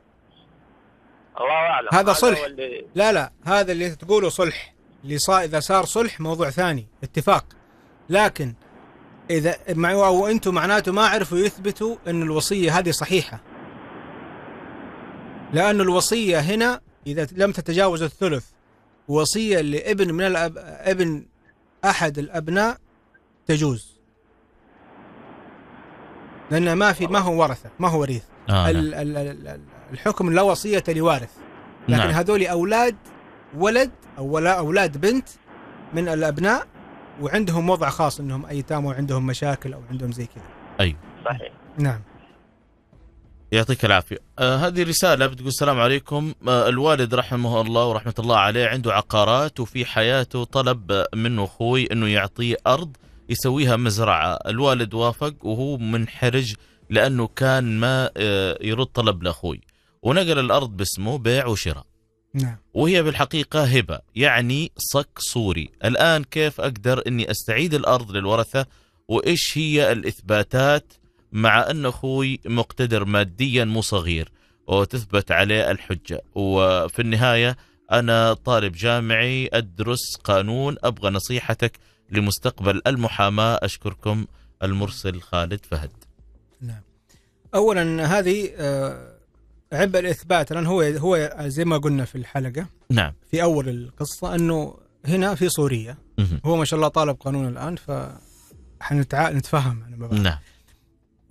الله أعلم هذا صلح اللي... لا لا هذا اللي تقوله صلح اللي صار اذا صار صلح موضوع ثاني اتفاق لكن اذا مع او انتم معناته ما عرفوا يثبتوا ان الوصيه هذه صحيحه لان الوصيه هنا اذا لم تتجاوز الثلث وصيه لابن من الأب ابن احد الابناء تجوز لان ما في ما هو ورثه ما هو وريث آه نعم. ال ال ال الحكم لا وصيه لوارث لكن نعم. هذول اولاد ولد او ولا اولاد بنت من الابناء وعندهم وضع خاص انهم ايتام وعندهم مشاكل او عندهم زي كذا ايوه صحيح نعم يعطيك العافية آه هذه رسالة بتقول السلام عليكم آه الوالد رحمه الله ورحمة الله عليه عنده عقارات وفي حياته طلب منه أخوي أنه يعطيه أرض يسويها مزرعة الوالد وافق وهو منحرج لأنه كان ما آه يرد طلب لأخوي ونقل الأرض باسمه بيع وشراء نعم. وهي بالحقيقة هبة يعني صك صوري الآن كيف أقدر أني أستعيد الأرض للورثة وإيش هي الإثباتات مع أن أخوي مقتدر ماديا مو صغير وتثبت عليه الحجة وفي النهاية أنا طالب جامعي أدرس قانون أبغى نصيحتك لمستقبل المحاماة أشكركم المرسل خالد فهد نعم أولا هذه آه عبء الاثبات لان هو هو زي ما قلنا في الحلقه نعم في اول القصه انه هنا في صوريه مه. هو ما شاء الله طالب قانون الان ف حنتع... نتفهم نعم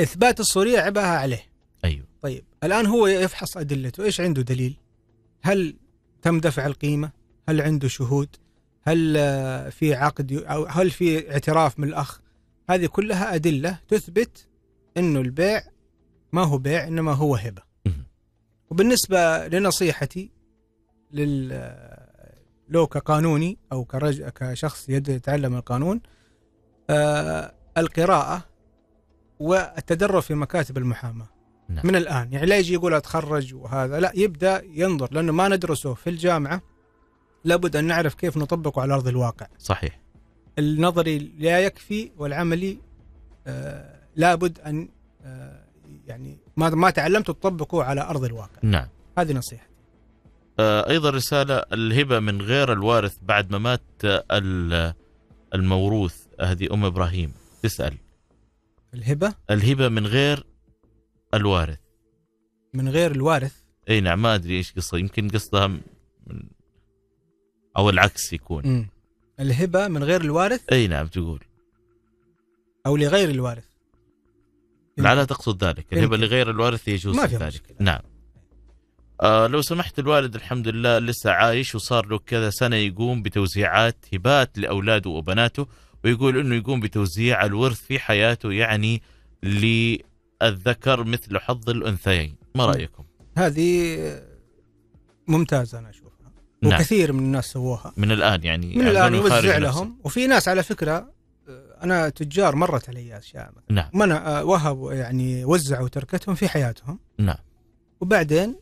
اثبات الصوريه عبئها عليه ايوه طيب الان هو يفحص ادلته ايش عنده دليل هل تم دفع القيمه هل عنده شهود هل آه، في عقد او هل في اعتراف من الاخ هذه كلها ادله تثبت انه البيع ما هو بيع انما هو هبه وبالنسبة لنصيحتي لل لو كقانوني أو كرج... كشخص يتعلم القانون آه القراءة والتدرب في مكاتب المحاماة نعم. من الآن يعني لا يجي يقول أتخرج وهذا لا يبدأ ينظر لأنه ما ندرسه في الجامعة لابد أن نعرف كيف نطبقه على أرض الواقع صحيح النظري لا يكفي والعملي آه لابد أن آه يعني ما ما تعلمت تطبقه على ارض الواقع نعم هذه نصيحه آه ايضا رساله الهبه من غير الوارث بعد ممات ما الموروث هذه ام ابراهيم تسال الهبه الهبه من غير الوارث من غير الوارث اي نعم ما ادري ايش قصه يمكن قصدها من او العكس يكون م. الهبه من غير الوارث اي نعم تقول او لغير الوارث لعلها تقصد ذلك الهبة لغير الوارث يجوز ما في ذلك مشكلة. نعم آه لو سمحت الوالد الحمد لله لسه عايش وصار له كذا سنة يقوم بتوزيعات هبات لأولاده وبناته ويقول أنه يقوم بتوزيع الورث في حياته يعني للذكر مثل حظ الأنثيين ما رأيكم؟ هذه ممتازة أنا أشوفها نعم. وكثير من الناس سووها من الآن يعني من يعني الآن يوزع لهم وفي ناس على فكرة انا تجار مرت علي اشياء نعم انا آه، وهبوا يعني وزعوا تركتهم في حياتهم نعم وبعدين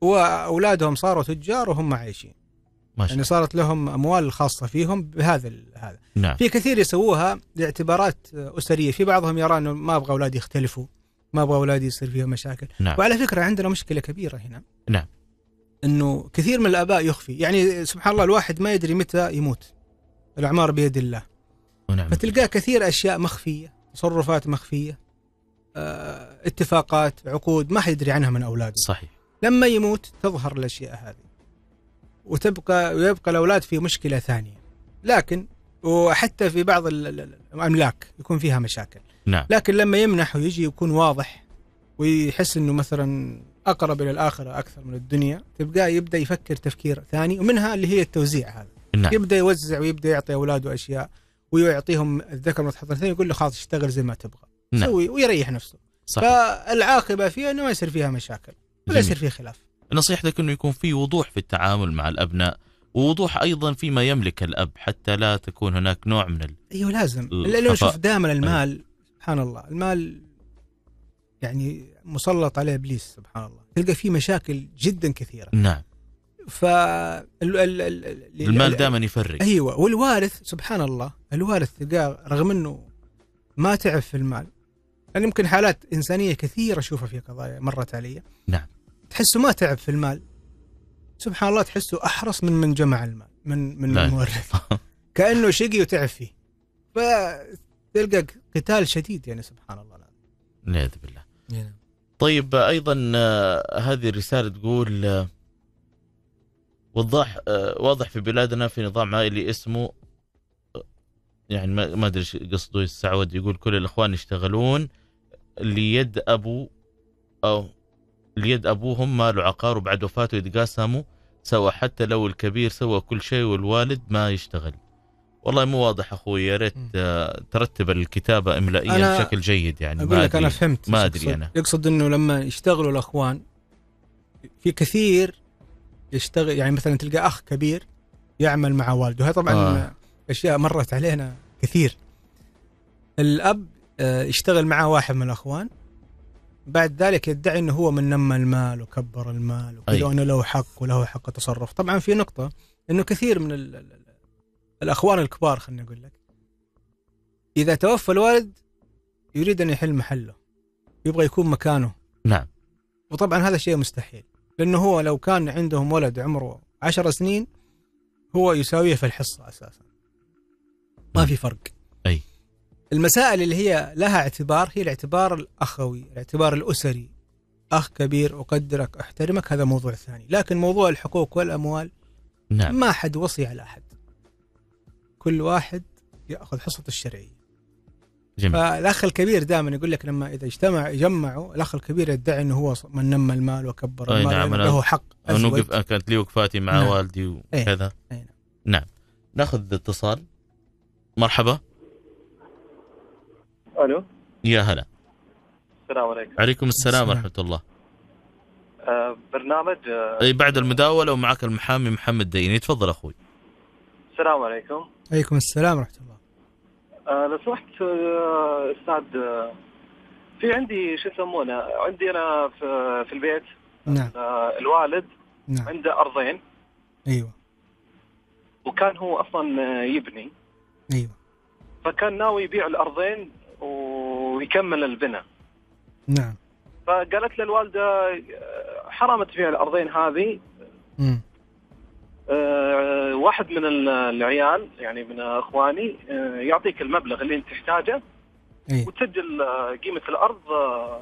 واولادهم صاروا تجار وهم عايشين ما شاء يعني صارت لهم اموال خاصه فيهم بهذا هذا نعم. في كثير يسووها لاعتبارات آه، اسريه في بعضهم يرى انه ما ابغى اولادي يختلفوا ما ابغى اولادي يصير فيهم مشاكل نعم. وعلى فكره عندنا مشكله كبيره هنا نعم انه كثير من الاباء يخفي يعني سبحان الله الواحد ما يدري متى يموت الاعمار بيد الله ونعم فتلقاه كثير أشياء مخفية تصرفات مخفية آه، اتفاقات عقود ما حد يدري عنها من أولاده صحيح لما يموت تظهر الأشياء هذه وتبقى ويبقى الأولاد في مشكلة ثانية لكن وحتى في بعض الأملاك يكون فيها مشاكل نعم. لكن لما يمنح ويجي يكون واضح ويحس انه مثلا اقرب الى الاخره اكثر من الدنيا تبقاه يبدا يفكر تفكير ثاني ومنها اللي هي التوزيع هذا نعم. يبدا يوزع ويبدا يعطي اولاده اشياء ويعطيهم الذكر متحضر الثاني يقول له خلاص اشتغل زي ما تبغى نعم. سوي ويريح نفسه صحيح. فالعاقبه فيها انه ما يصير فيها مشاكل ولا يصير فيه خلاف نصيحتك انه يكون في وضوح في التعامل مع الابناء ووضوح ايضا فيما يملك الاب حتى لا تكون هناك نوع من ال... ايوه لازم لانه شوف أيوة. دائما المال أيوه. سبحان الله المال يعني مسلط عليه ابليس سبحان الله تلقى فيه مشاكل جدا كثيره نعم ف المال دائما يفرق ايوه والوارث سبحان الله الوارث تلقاه رغم انه ما تعب في المال يعني يمكن حالات انسانيه كثيره اشوفها في قضايا مرت علي نعم تحسه ما تعب في المال سبحان الله تحسه احرص من من جمع المال من من نعم. المورث كانه شقي وتعب فيه فتلقى قتال شديد يعني سبحان الله والعياذ بالله نعم. طيب ايضا آه، هذه الرساله تقول آه، وضح آه، واضح في بلادنا في نظام عائلي اسمه آه، يعني ما ادري ايش قصده السعود يقول كل الاخوان يشتغلون ليد ابو او ليد ابوهم ماله عقار وبعد وفاته يتقاسموا سوا حتى لو الكبير سوى كل شيء والوالد ما يشتغل والله مو واضح اخوي يا ريت آه، ترتب الكتابه املائيا بشكل جيد يعني اقول لك انا فهمت ما ادري انا يقصد انه لما يشتغلوا الاخوان في كثير يشتغل يعني مثلا تلقى اخ كبير يعمل مع والده هاي طبعا آه. اشياء مرت علينا كثير الاب آه، يشتغل معه واحد من الاخوان بعد ذلك يدعي انه هو من نمى المال وكبر المال وكذا وانه له حق وله حق التصرف طبعا في نقطه انه كثير من الـ الـ الاخوان الكبار خليني اقول لك اذا توفى الوالد يريد ان يحل محله يبغى يكون مكانه نعم وطبعا هذا شيء مستحيل لأنه هو لو كان عندهم ولد عمره عشر سنين هو يساويه في الحصة أساسا ما في فرق أي المسائل اللي هي لها اعتبار هي الاعتبار الأخوي الاعتبار الأسري أخ كبير أقدرك أحترمك هذا موضوع ثاني لكن موضوع الحقوق والأموال نعم. ما حد وصي على أحد كل واحد يأخذ حصته الشرعية جميل. فالاخ الكبير دائما يقول لك لما اذا اجتمع يجمعوا الاخ الكبير يدعي انه هو من نمى المال وكبر المال نعم يعني له حق نوقف كانت لي وقفاتي مع نعم. والدي إيه. وكذا ايه. نعم ناخذ اتصال مرحبا الو يا هلا السلام عليكم عليكم السلام, ورحمه الله آه، برنامج آه، اي بعد المداوله ومعك المحامي محمد ديني تفضل اخوي السلام عليكم عليكم السلام ورحمه الله آه، لو سمحت آه، استاذ آه، في عندي شو يسمونه عندي انا في, في البيت نعم الوالد نعم. عنده ارضين ايوه وكان هو اصلا يبني ايوه فكان ناوي يبيع الارضين ويكمل البناء نعم فقالت له الوالده حرام تبيع الارضين هذه امم آه، واحد من العيال يعني من اخواني آه، يعطيك المبلغ اللي انت تحتاجه إيه؟ وتسجل قيمه الارض آه،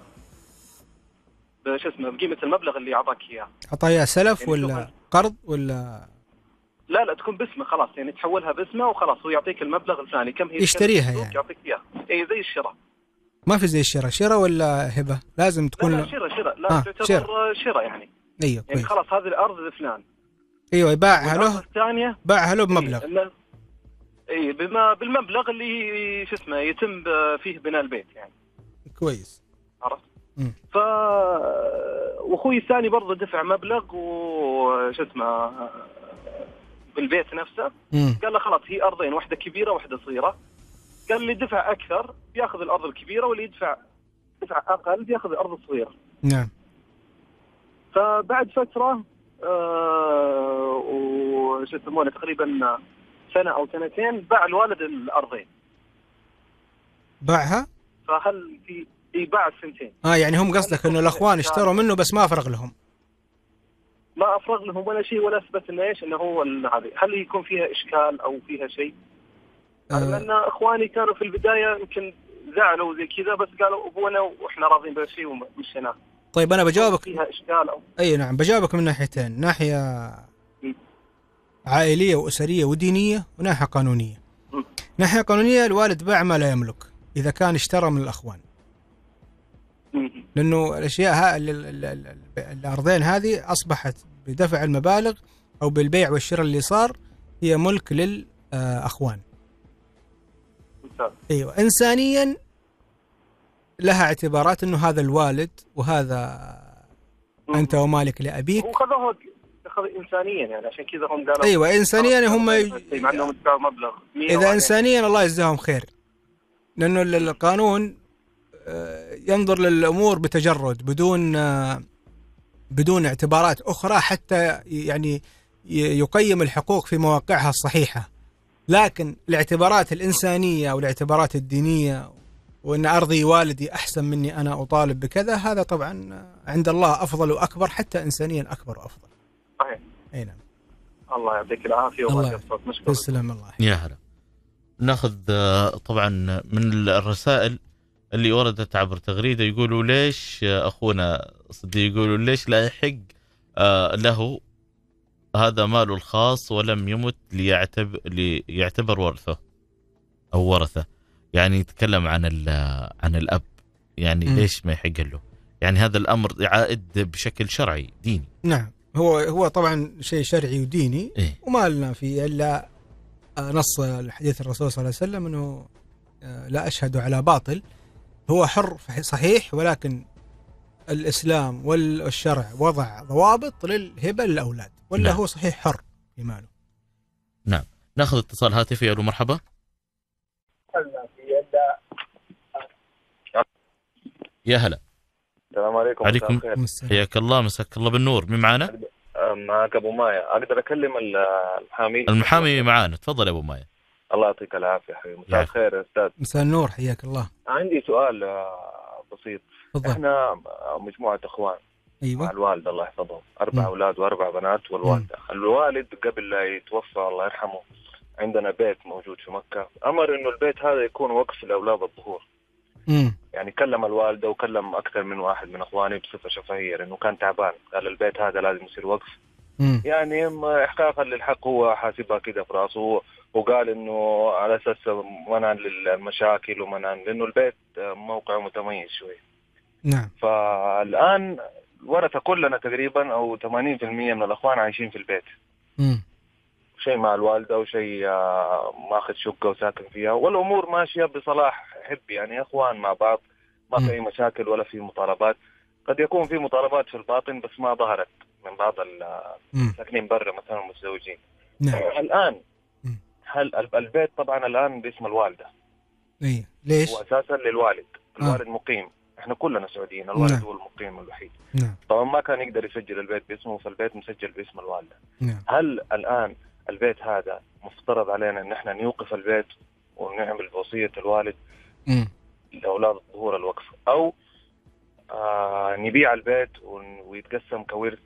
شو اسمه بقيمه المبلغ اللي اعطاك اياه. اعطاه اياه سلف يعني ولا قرض ولا لا لا تكون باسمه خلاص يعني تحولها باسمه وخلاص هو يعطيك المبلغ الفلاني كم هي يشتريها يعني يعطيك اياه اي زي الشراء ما في زي الشراء شراء ولا هبه لازم تكون لا, لا شراء شراء لا آه تعتبر شراء. يعني ايوه يعني خلاص هذه الارض لفلان ايوه يباعها له الثانيه باعها له بمبلغ اي بما بالمبلغ اللي شو اسمه يتم فيه بناء البيت يعني كويس عرفت ف واخوي الثاني برضه دفع مبلغ وش اسمه بالبيت نفسه مم. قال له خلاص هي ارضين واحده كبيره واحده صغيره قال اللي دفع اكثر بياخذ الارض الكبيره واللي يدفع دفع اقل بياخذ الارض الصغيره نعم فبعد فتره آه، وش يسمونه تقريبا سنه او سنتين باع الوالد الارضين باعها؟ فهل في اي باع السنتين اه يعني هم قصدك انه الاخوان اشتروا منه بس ما افرغ لهم ما افرغ لهم ولا شيء ولا اثبت انه ايش انه هو هذه هل يكون فيها اشكال او فيها شيء؟ آه. لان اخواني كانوا في البدايه يمكن زعلوا زي كذا بس قالوا ابونا واحنا راضيين بهالشيء ومشيناه طيب انا بجاوبك فيها اشكال او اي نعم بجاوبك من ناحيتين ناحيه عائليه واسريه ودينيه وناحيه قانونيه ناحيه قانونيه الوالد باع ما لا يملك اذا كان اشترى من الاخوان لانه الاشياء ها الارضين هذه اصبحت بدفع المبالغ او بالبيع والشراء اللي صار هي ملك للاخوان ايوه انسانيا لها اعتبارات انه هذا الوالد وهذا انت ومالك لابيك وخذوه انسانيا يعني عشان كذا هم قالوا ايوه انسانيا هم دفعوا مبلغ اذا انسانيا الله يجزاهم خير لانه القانون آه، ينظر للامور بتجرد بدون آه، بدون اعتبارات اخرى حتى يعني يقيم الحقوق في مواقعها الصحيحه لكن الاعتبارات الانسانيه والاعتبارات الدينيه وان ارضي والدي احسن مني انا اطالب بكذا هذا طبعا عند الله افضل واكبر حتى انسانيا اكبر وافضل. صحيح. اي نعم. الله يعطيك العافيه الله يحفظك مشكور. تسلم الله. يا هلا. ناخذ آه، طبعا من الرسائل اللي وردت عبر تغريده يقولوا ليش آه، اخونا صديق يقولوا ليش لا يحق آه، له هذا ماله الخاص ولم يمت ليعتبر ليعتبر ورثه او ورثه. يعني يتكلم عن عن الاب يعني م. ليش ما يحق له؟ يعني هذا الامر عائد بشكل شرعي ديني نعم هو هو طبعا شيء شرعي وديني إيه؟ وما لنا فيه الا آه، نص حديث الرسول صلى الله عليه وسلم انه آه، لا اشهد على باطل هو حر صحيح ولكن الاسلام والشرع وضع ضوابط للهبه للاولاد ولا نعم. هو صحيح حر في ماله نعم ناخذ اتصال هاتفي الو مرحبا يا هلا السلام عليكم عليكم حياك الله مساك الله بالنور مين معانا؟ معك ابو مايا اقدر اكلم المحامي المحامي معانا تفضل يا ابو مايا الله يعطيك العافيه حبيبي مساء الخير يا استاذ مساء النور حياك الله عندي سؤال آه، بسيط فضل. احنا آه، مجموعه اخوان ايوه مع الوالد الله يحفظهم اربع أمم. اولاد واربع بنات والوالده أمم. الوالد قبل لا يتوفى الله يرحمه عندنا بيت موجود في مكه امر انه البيت هذا يكون وقف لاولاد الظهور امم يعني كلم الوالدة وكلم أكثر من واحد من إخواني بصفة شفهية لأنه كان تعبان قال البيت هذا لازم يصير وقف مم. يعني إحقاقا للحق هو حاسبها كده في راسه وقال إنه على أساس منع للمشاكل ومنع لأنه البيت موقعه متميز شوي نعم فالآن ورثة كلنا تقريبا أو 80% من الإخوان عايشين في البيت مم. شيء مع الوالده وشيء آه، ماخذ شقه وساكن فيها والامور ماشيه بصلاح حب يعني اخوان مع بعض ما في اي مشاكل ولا في مطالبات قد يكون في مطالبات في الباطن بس ما ظهرت من بعض الساكنين برا مثلا المتزوجين نعم. الان هل البيت طبعا الان باسم الوالده اي ليش؟ هو اساسا للوالد آه. الوالد آه. مقيم احنا كلنا سعوديين الوالد نعم. هو المقيم الوحيد نعم. طبعا ما كان يقدر يسجل البيت باسمه فالبيت مسجل باسم الوالده نعم. هل الان البيت هذا مفترض علينا ان احنا نوقف البيت ونعمل وصيه الوالد م. لاولاد ظهور الوقف او آه نبيع البيت ويتقسم كورث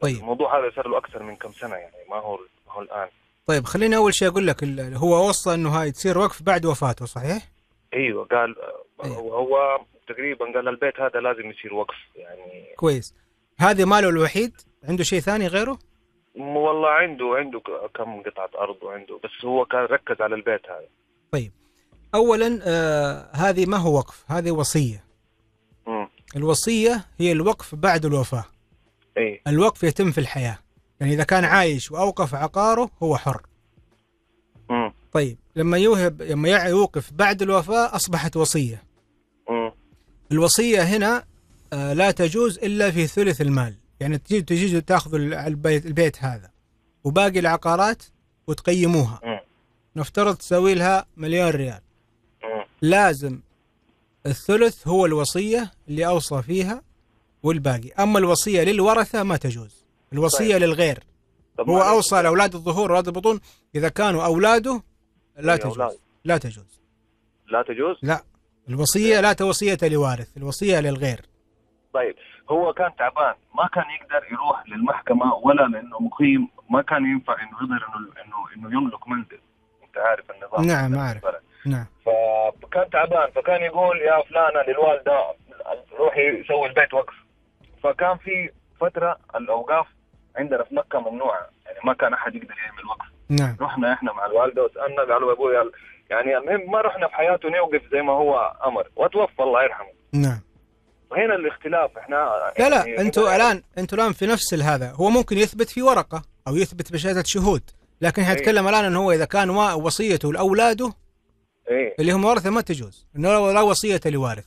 طيب الموضوع هذا صار له اكثر من كم سنه يعني ما هو ما هو الان طيب خليني اول شيء اقول لك هو وصى انه هاي تصير وقف بعد وفاته صحيح؟ ايوه قال أيوة. هو تقريبا قال البيت هذا لازم يصير وقف يعني كويس هذه ماله الوحيد عنده شيء ثاني غيره؟ والله عنده عنده كم قطعة أرض وعنده بس هو كان ركز على البيت هذا طيب أولا آه هذه ما هو وقف هذه وصية م. الوصية هي الوقف بعد الوفاة أي. الوقف يتم في الحياة يعني إذا كان عايش وأوقف عقاره هو حر م. طيب لما يوهب لما يوقف بعد الوفاة أصبحت وصية م. الوصية هنا آه لا تجوز إلا في ثلث المال يعني تجي تجي تاخذوا البيت, البيت هذا وباقي العقارات وتقيموها نفترض تسوي لها مليون ريال لازم الثلث هو الوصية اللي أوصى فيها والباقي أما الوصية للورثة ما تجوز الوصية طيب. للغير طيب هو أوصى لأولاد الظهور وأولاد البطون إذا كانوا أولاده لا يعني تجوز أولاد. لا تجوز لا تجوز لا الوصية طيب. لا توصية لوارث الوصية للغير طيب هو كان تعبان ما كان يقدر يروح للمحكمه ولا لانه مقيم ما كان ينفع انه يقدر انه انه انه يملك منزل انت عارف النظام نعم عارف نعم فكان تعبان فكان يقول يا فلانه للوالده روحي سوي البيت وقف فكان في فتره الاوقاف عندنا في مكه ممنوعه يعني ما كان احد يقدر يعمل وقف نعم رحنا احنا مع الوالده وسالنا قالوا ابوي يعني المهم ما رحنا في حياته نوقف زي ما هو امر وتوفى الله يرحمه نعم وهنا الاختلاف احنا لا لا يعني انتوا يعني الان انتوا الان في نفس هذا هو ممكن يثبت في ورقه او يثبت بشهاده شهود لكن احنا إيه. نتكلم الان انه هو اذا كان وصيته لاولاده ايه اللي هم ورثه ما تجوز انه لا وصيه لوارث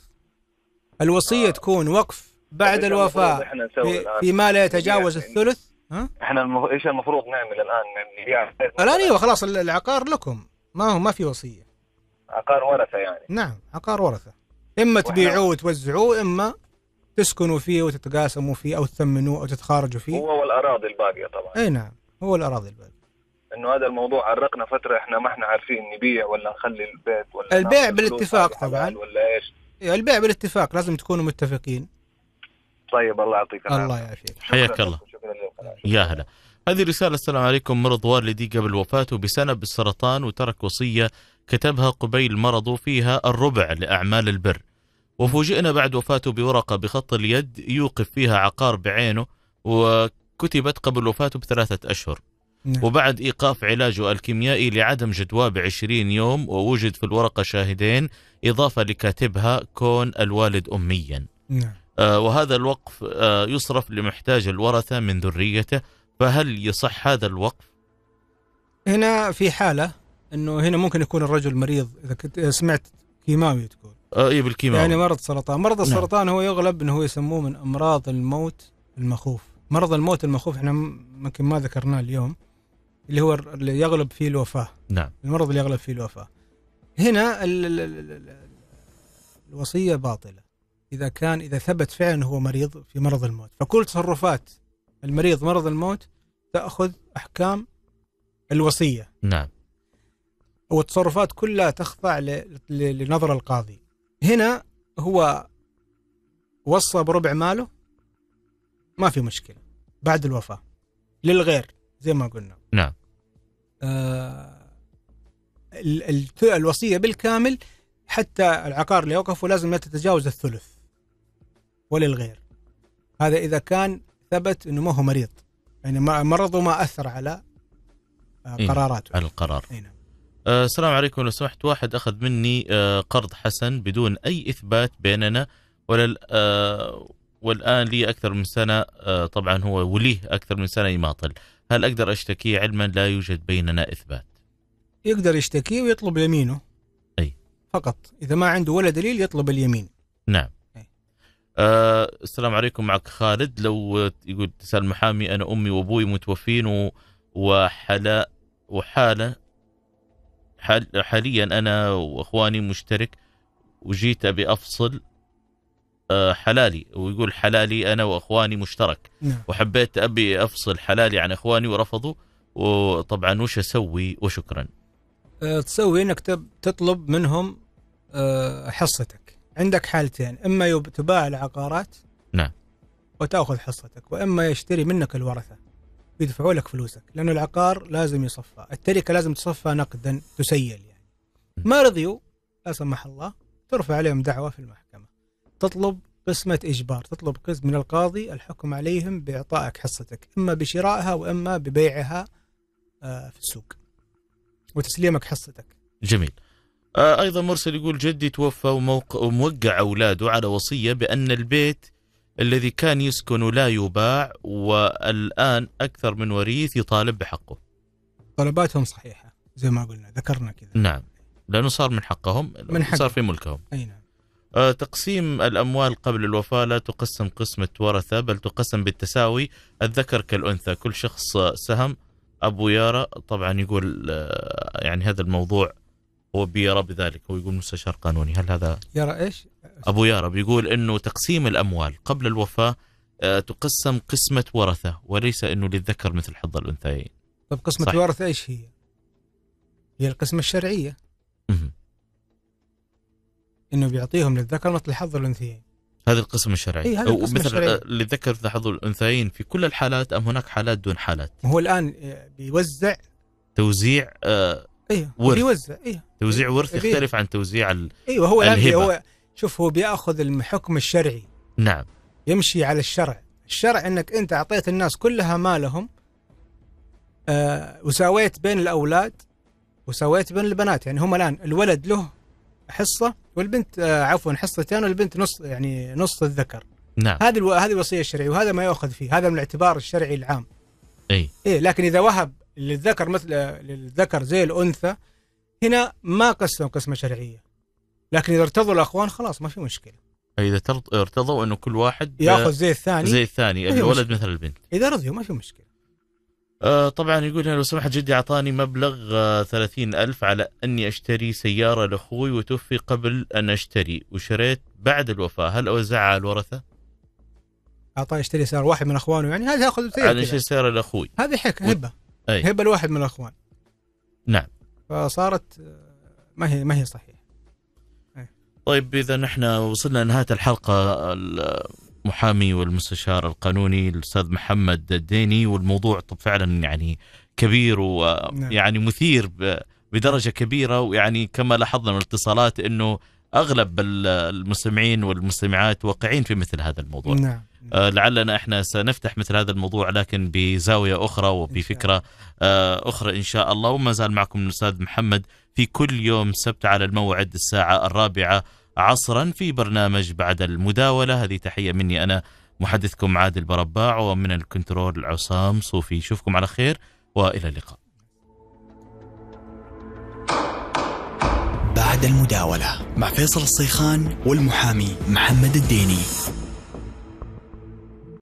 الوصيه آه. تكون وقف بعد الوفاه في, في ما لا يعني يتجاوز يعني الثلث ها؟ احنا المف... ايش المفروض نعمل الان؟ يعني الان ايوه خلاص العقار لكم ما هو ما في وصيه عقار ورثه يعني نعم عقار ورثه اما تبيعوه وتوزعوه اما تسكنوا فيه وتتقاسموا فيه او تثمنوه او تتخارجوا فيه هو والاراضي الباقيه طبعا اي نعم هو الاراضي الباقيه انه هذا الموضوع عرقنا فتره احنا ما احنا عارفين نبيع ولا نخلي البيت ولا البيع بالاتفاق طبعا ولا ايش إيه، البيع بالاتفاق لازم تكونوا متفقين طيب الله يعطيك العافيه الله يعافيك حياك الله يا هلا هذه رسالة السلام عليكم مرض والدي قبل وفاته بسنة بالسرطان وترك وصية كتبها قبيل مرضه فيها الربع لأعمال البر وفوجئنا بعد وفاته بورقة بخط اليد يوقف فيها عقار بعينه وكتبت قبل وفاته بثلاثة أشهر نعم. وبعد إيقاف علاجه الكيميائي لعدم جدواه بعشرين يوم ووجد في الورقة شاهدين إضافة لكاتبها كون الوالد أميا نعم. آه وهذا الوقف آه يصرف لمحتاج الورثة من ذريته فهل يصح هذا الوقف؟ هنا في حالة انه هنا ممكن يكون الرجل مريض اذا كنت سمعت كيماوي تقول اه اي بالكيماوي يعني مرض سرطان مرض نعم. السرطان نعم. هو يغلب انه هو يسموه من امراض الموت المخوف مرض الموت المخوف احنا ممكن ما ذكرناه اليوم اللي هو اللي يغلب فيه الوفاه نعم المرض اللي يغلب فيه الوفاه هنا الـ الـ الـ الـ الوصيه باطله اذا كان اذا ثبت فعلا هو مريض في مرض الموت فكل تصرفات المريض مرض الموت تاخذ احكام الوصيه نعم والتصرفات كلها تخضع لنظر القاضي هنا هو وصى بربع ماله ما في مشكله بعد الوفاه للغير زي ما قلنا نعم آه الوصيه بالكامل حتى العقار اللي اوقفه لازم لا تتجاوز الثلث وللغير هذا اذا كان ثبت انه ما هو مريض يعني مرضه ما اثر على آه، إيه، قراراته على القرار هنا. إيه، نعم. السلام عليكم لو سمحت واحد أخذ مني آه، قرض حسن بدون أي إثبات بيننا ولا آه، والآن لي أكثر من سنة آه، طبعا هو وليه أكثر من سنة يماطل هل أقدر أشتكيه علما لا يوجد بيننا إثبات يقدر يشتكيه ويطلب يمينه أي فقط إذا ما عنده ولا دليل يطلب اليمين نعم أه السلام عليكم معك خالد لو يقول تسأل محامي أنا أمي وأبوي متوفين وحلا وحالة حاليا أنا وإخواني مشترك وجيت أبي أفصل آه، حلالي ويقول حلالي أنا وإخواني مشترك نعم. وحبيت أبي أفصل حلالي عن إخواني ورفضوا وطبعا وش أسوي وشكرا آه، تسوي أنك تطلب منهم آه، حصتك عندك حالتين إما تباع العقارات نعم وتأخذ حصتك وإما يشتري منك الورثة بيدفعوا لك فلوسك لانه العقار لازم يصفى التركه لازم تصفى نقدا تسيل يعني ما رضيوا لا سمح الله ترفع عليهم دعوه في المحكمه تطلب قسمة إجبار تطلب قسم من القاضي الحكم عليهم بإعطائك حصتك إما بشرائها وإما ببيعها آه، في السوق وتسليمك حصتك جميل آه، أيضا مرسل يقول جدي توفى وموقع وموقع أولاده على وصية بأن البيت الذي كان يسكن لا يباع والآن أكثر من وريث يطالب بحقه طلباتهم صحيحة زي ما قلنا ذكرنا كذا نعم لأنه صار من حقهم من حق. صار في ملكهم أي نعم آه تقسيم الأموال قبل الوفاة لا تقسم قسمة ورثة بل تقسم بالتساوي الذكر كالأنثى كل شخص سهم أبو يارا طبعا يقول آه، يعني هذا الموضوع هو بيرى بذلك هو يقول مستشار قانوني هل هذا يرى إيش أبو يارا بيقول أنه تقسيم الأموال قبل الوفاة آه، تقسم قسمة ورثة وليس أنه للذكر مثل حظ الأنثيين طب قسمة صحيح. ورثة إيش هي؟ هي القسمة الشرعية أنه بيعطيهم للذكر مثل حظ الأنثيين هذه القسم الشرعي إيه أو مثل آه، الشرعية. للذكر مثل حظ الأنثيين في كل الحالات أم هناك حالات دون حالات هو الآن آه، بيوزع توزيع آه ايوه ورث بيوزع ايوه توزيع ورث يختلف عن توزيع ال... ايوه هو الهبة. هو شوف هو بياخذ الحكم الشرعي نعم يمشي على الشرع الشرع انك انت اعطيت الناس كلها مالهم آه وساويت بين الاولاد وساويت بين البنات يعني هم الان الولد له حصه والبنت آه عفوا حصتين والبنت نص يعني نص الذكر نعم هذه الو... هذه الوصيه الشرعيه وهذا ما يؤخذ فيه هذا من الاعتبار الشرعي العام اي اي لكن اذا وهب للذكر مثل آه، للذكر زي الانثى هنا ما قسم قسمه شرعيه لكن اذا ارتضوا الاخوان خلاص ما في مشكله اذا ارتضوا انه كل واحد ياخذ زي الثاني زي الثاني الولد مثل البنت اذا رضيوا ما في مشكله آه طبعا يقول لو سمحت جدي اعطاني مبلغ آه ألف على اني اشتري سياره لاخوي وتوفي قبل ان اشتري وشريت بعد الوفاه هل اوزعها على الورثه؟ أعطاني أشتري سياره واحد من اخوانه يعني هذا ياخذ سياره هذا أشتري سياره لاخوي هذه حك هبه أي. هبه لواحد من الاخوان نعم فصارت آه، ما هي ما هي صحيحه طيب اذا نحن وصلنا لنهايه الحلقه المحامي والمستشار القانوني الاستاذ محمد الديني والموضوع طب فعلا يعني كبير ويعني نعم. مثير بدرجه كبيره ويعني كما لاحظنا من الاتصالات انه اغلب المستمعين والمستمعات واقعين في مثل هذا الموضوع. نعم. آه، لعلنا احنا سنفتح مثل هذا الموضوع لكن بزاوية أخرى وبفكرة آه، أخرى إن شاء الله وما زال معكم الأستاذ محمد في كل يوم سبت على الموعد الساعة الرابعة عصرا في برنامج بعد المداولة هذه تحية مني أنا محدثكم عادل برباع ومن الكنترول عصام صوفي شوفكم على خير وإلى اللقاء بعد المداولة مع فيصل الصيخان والمحامي محمد الديني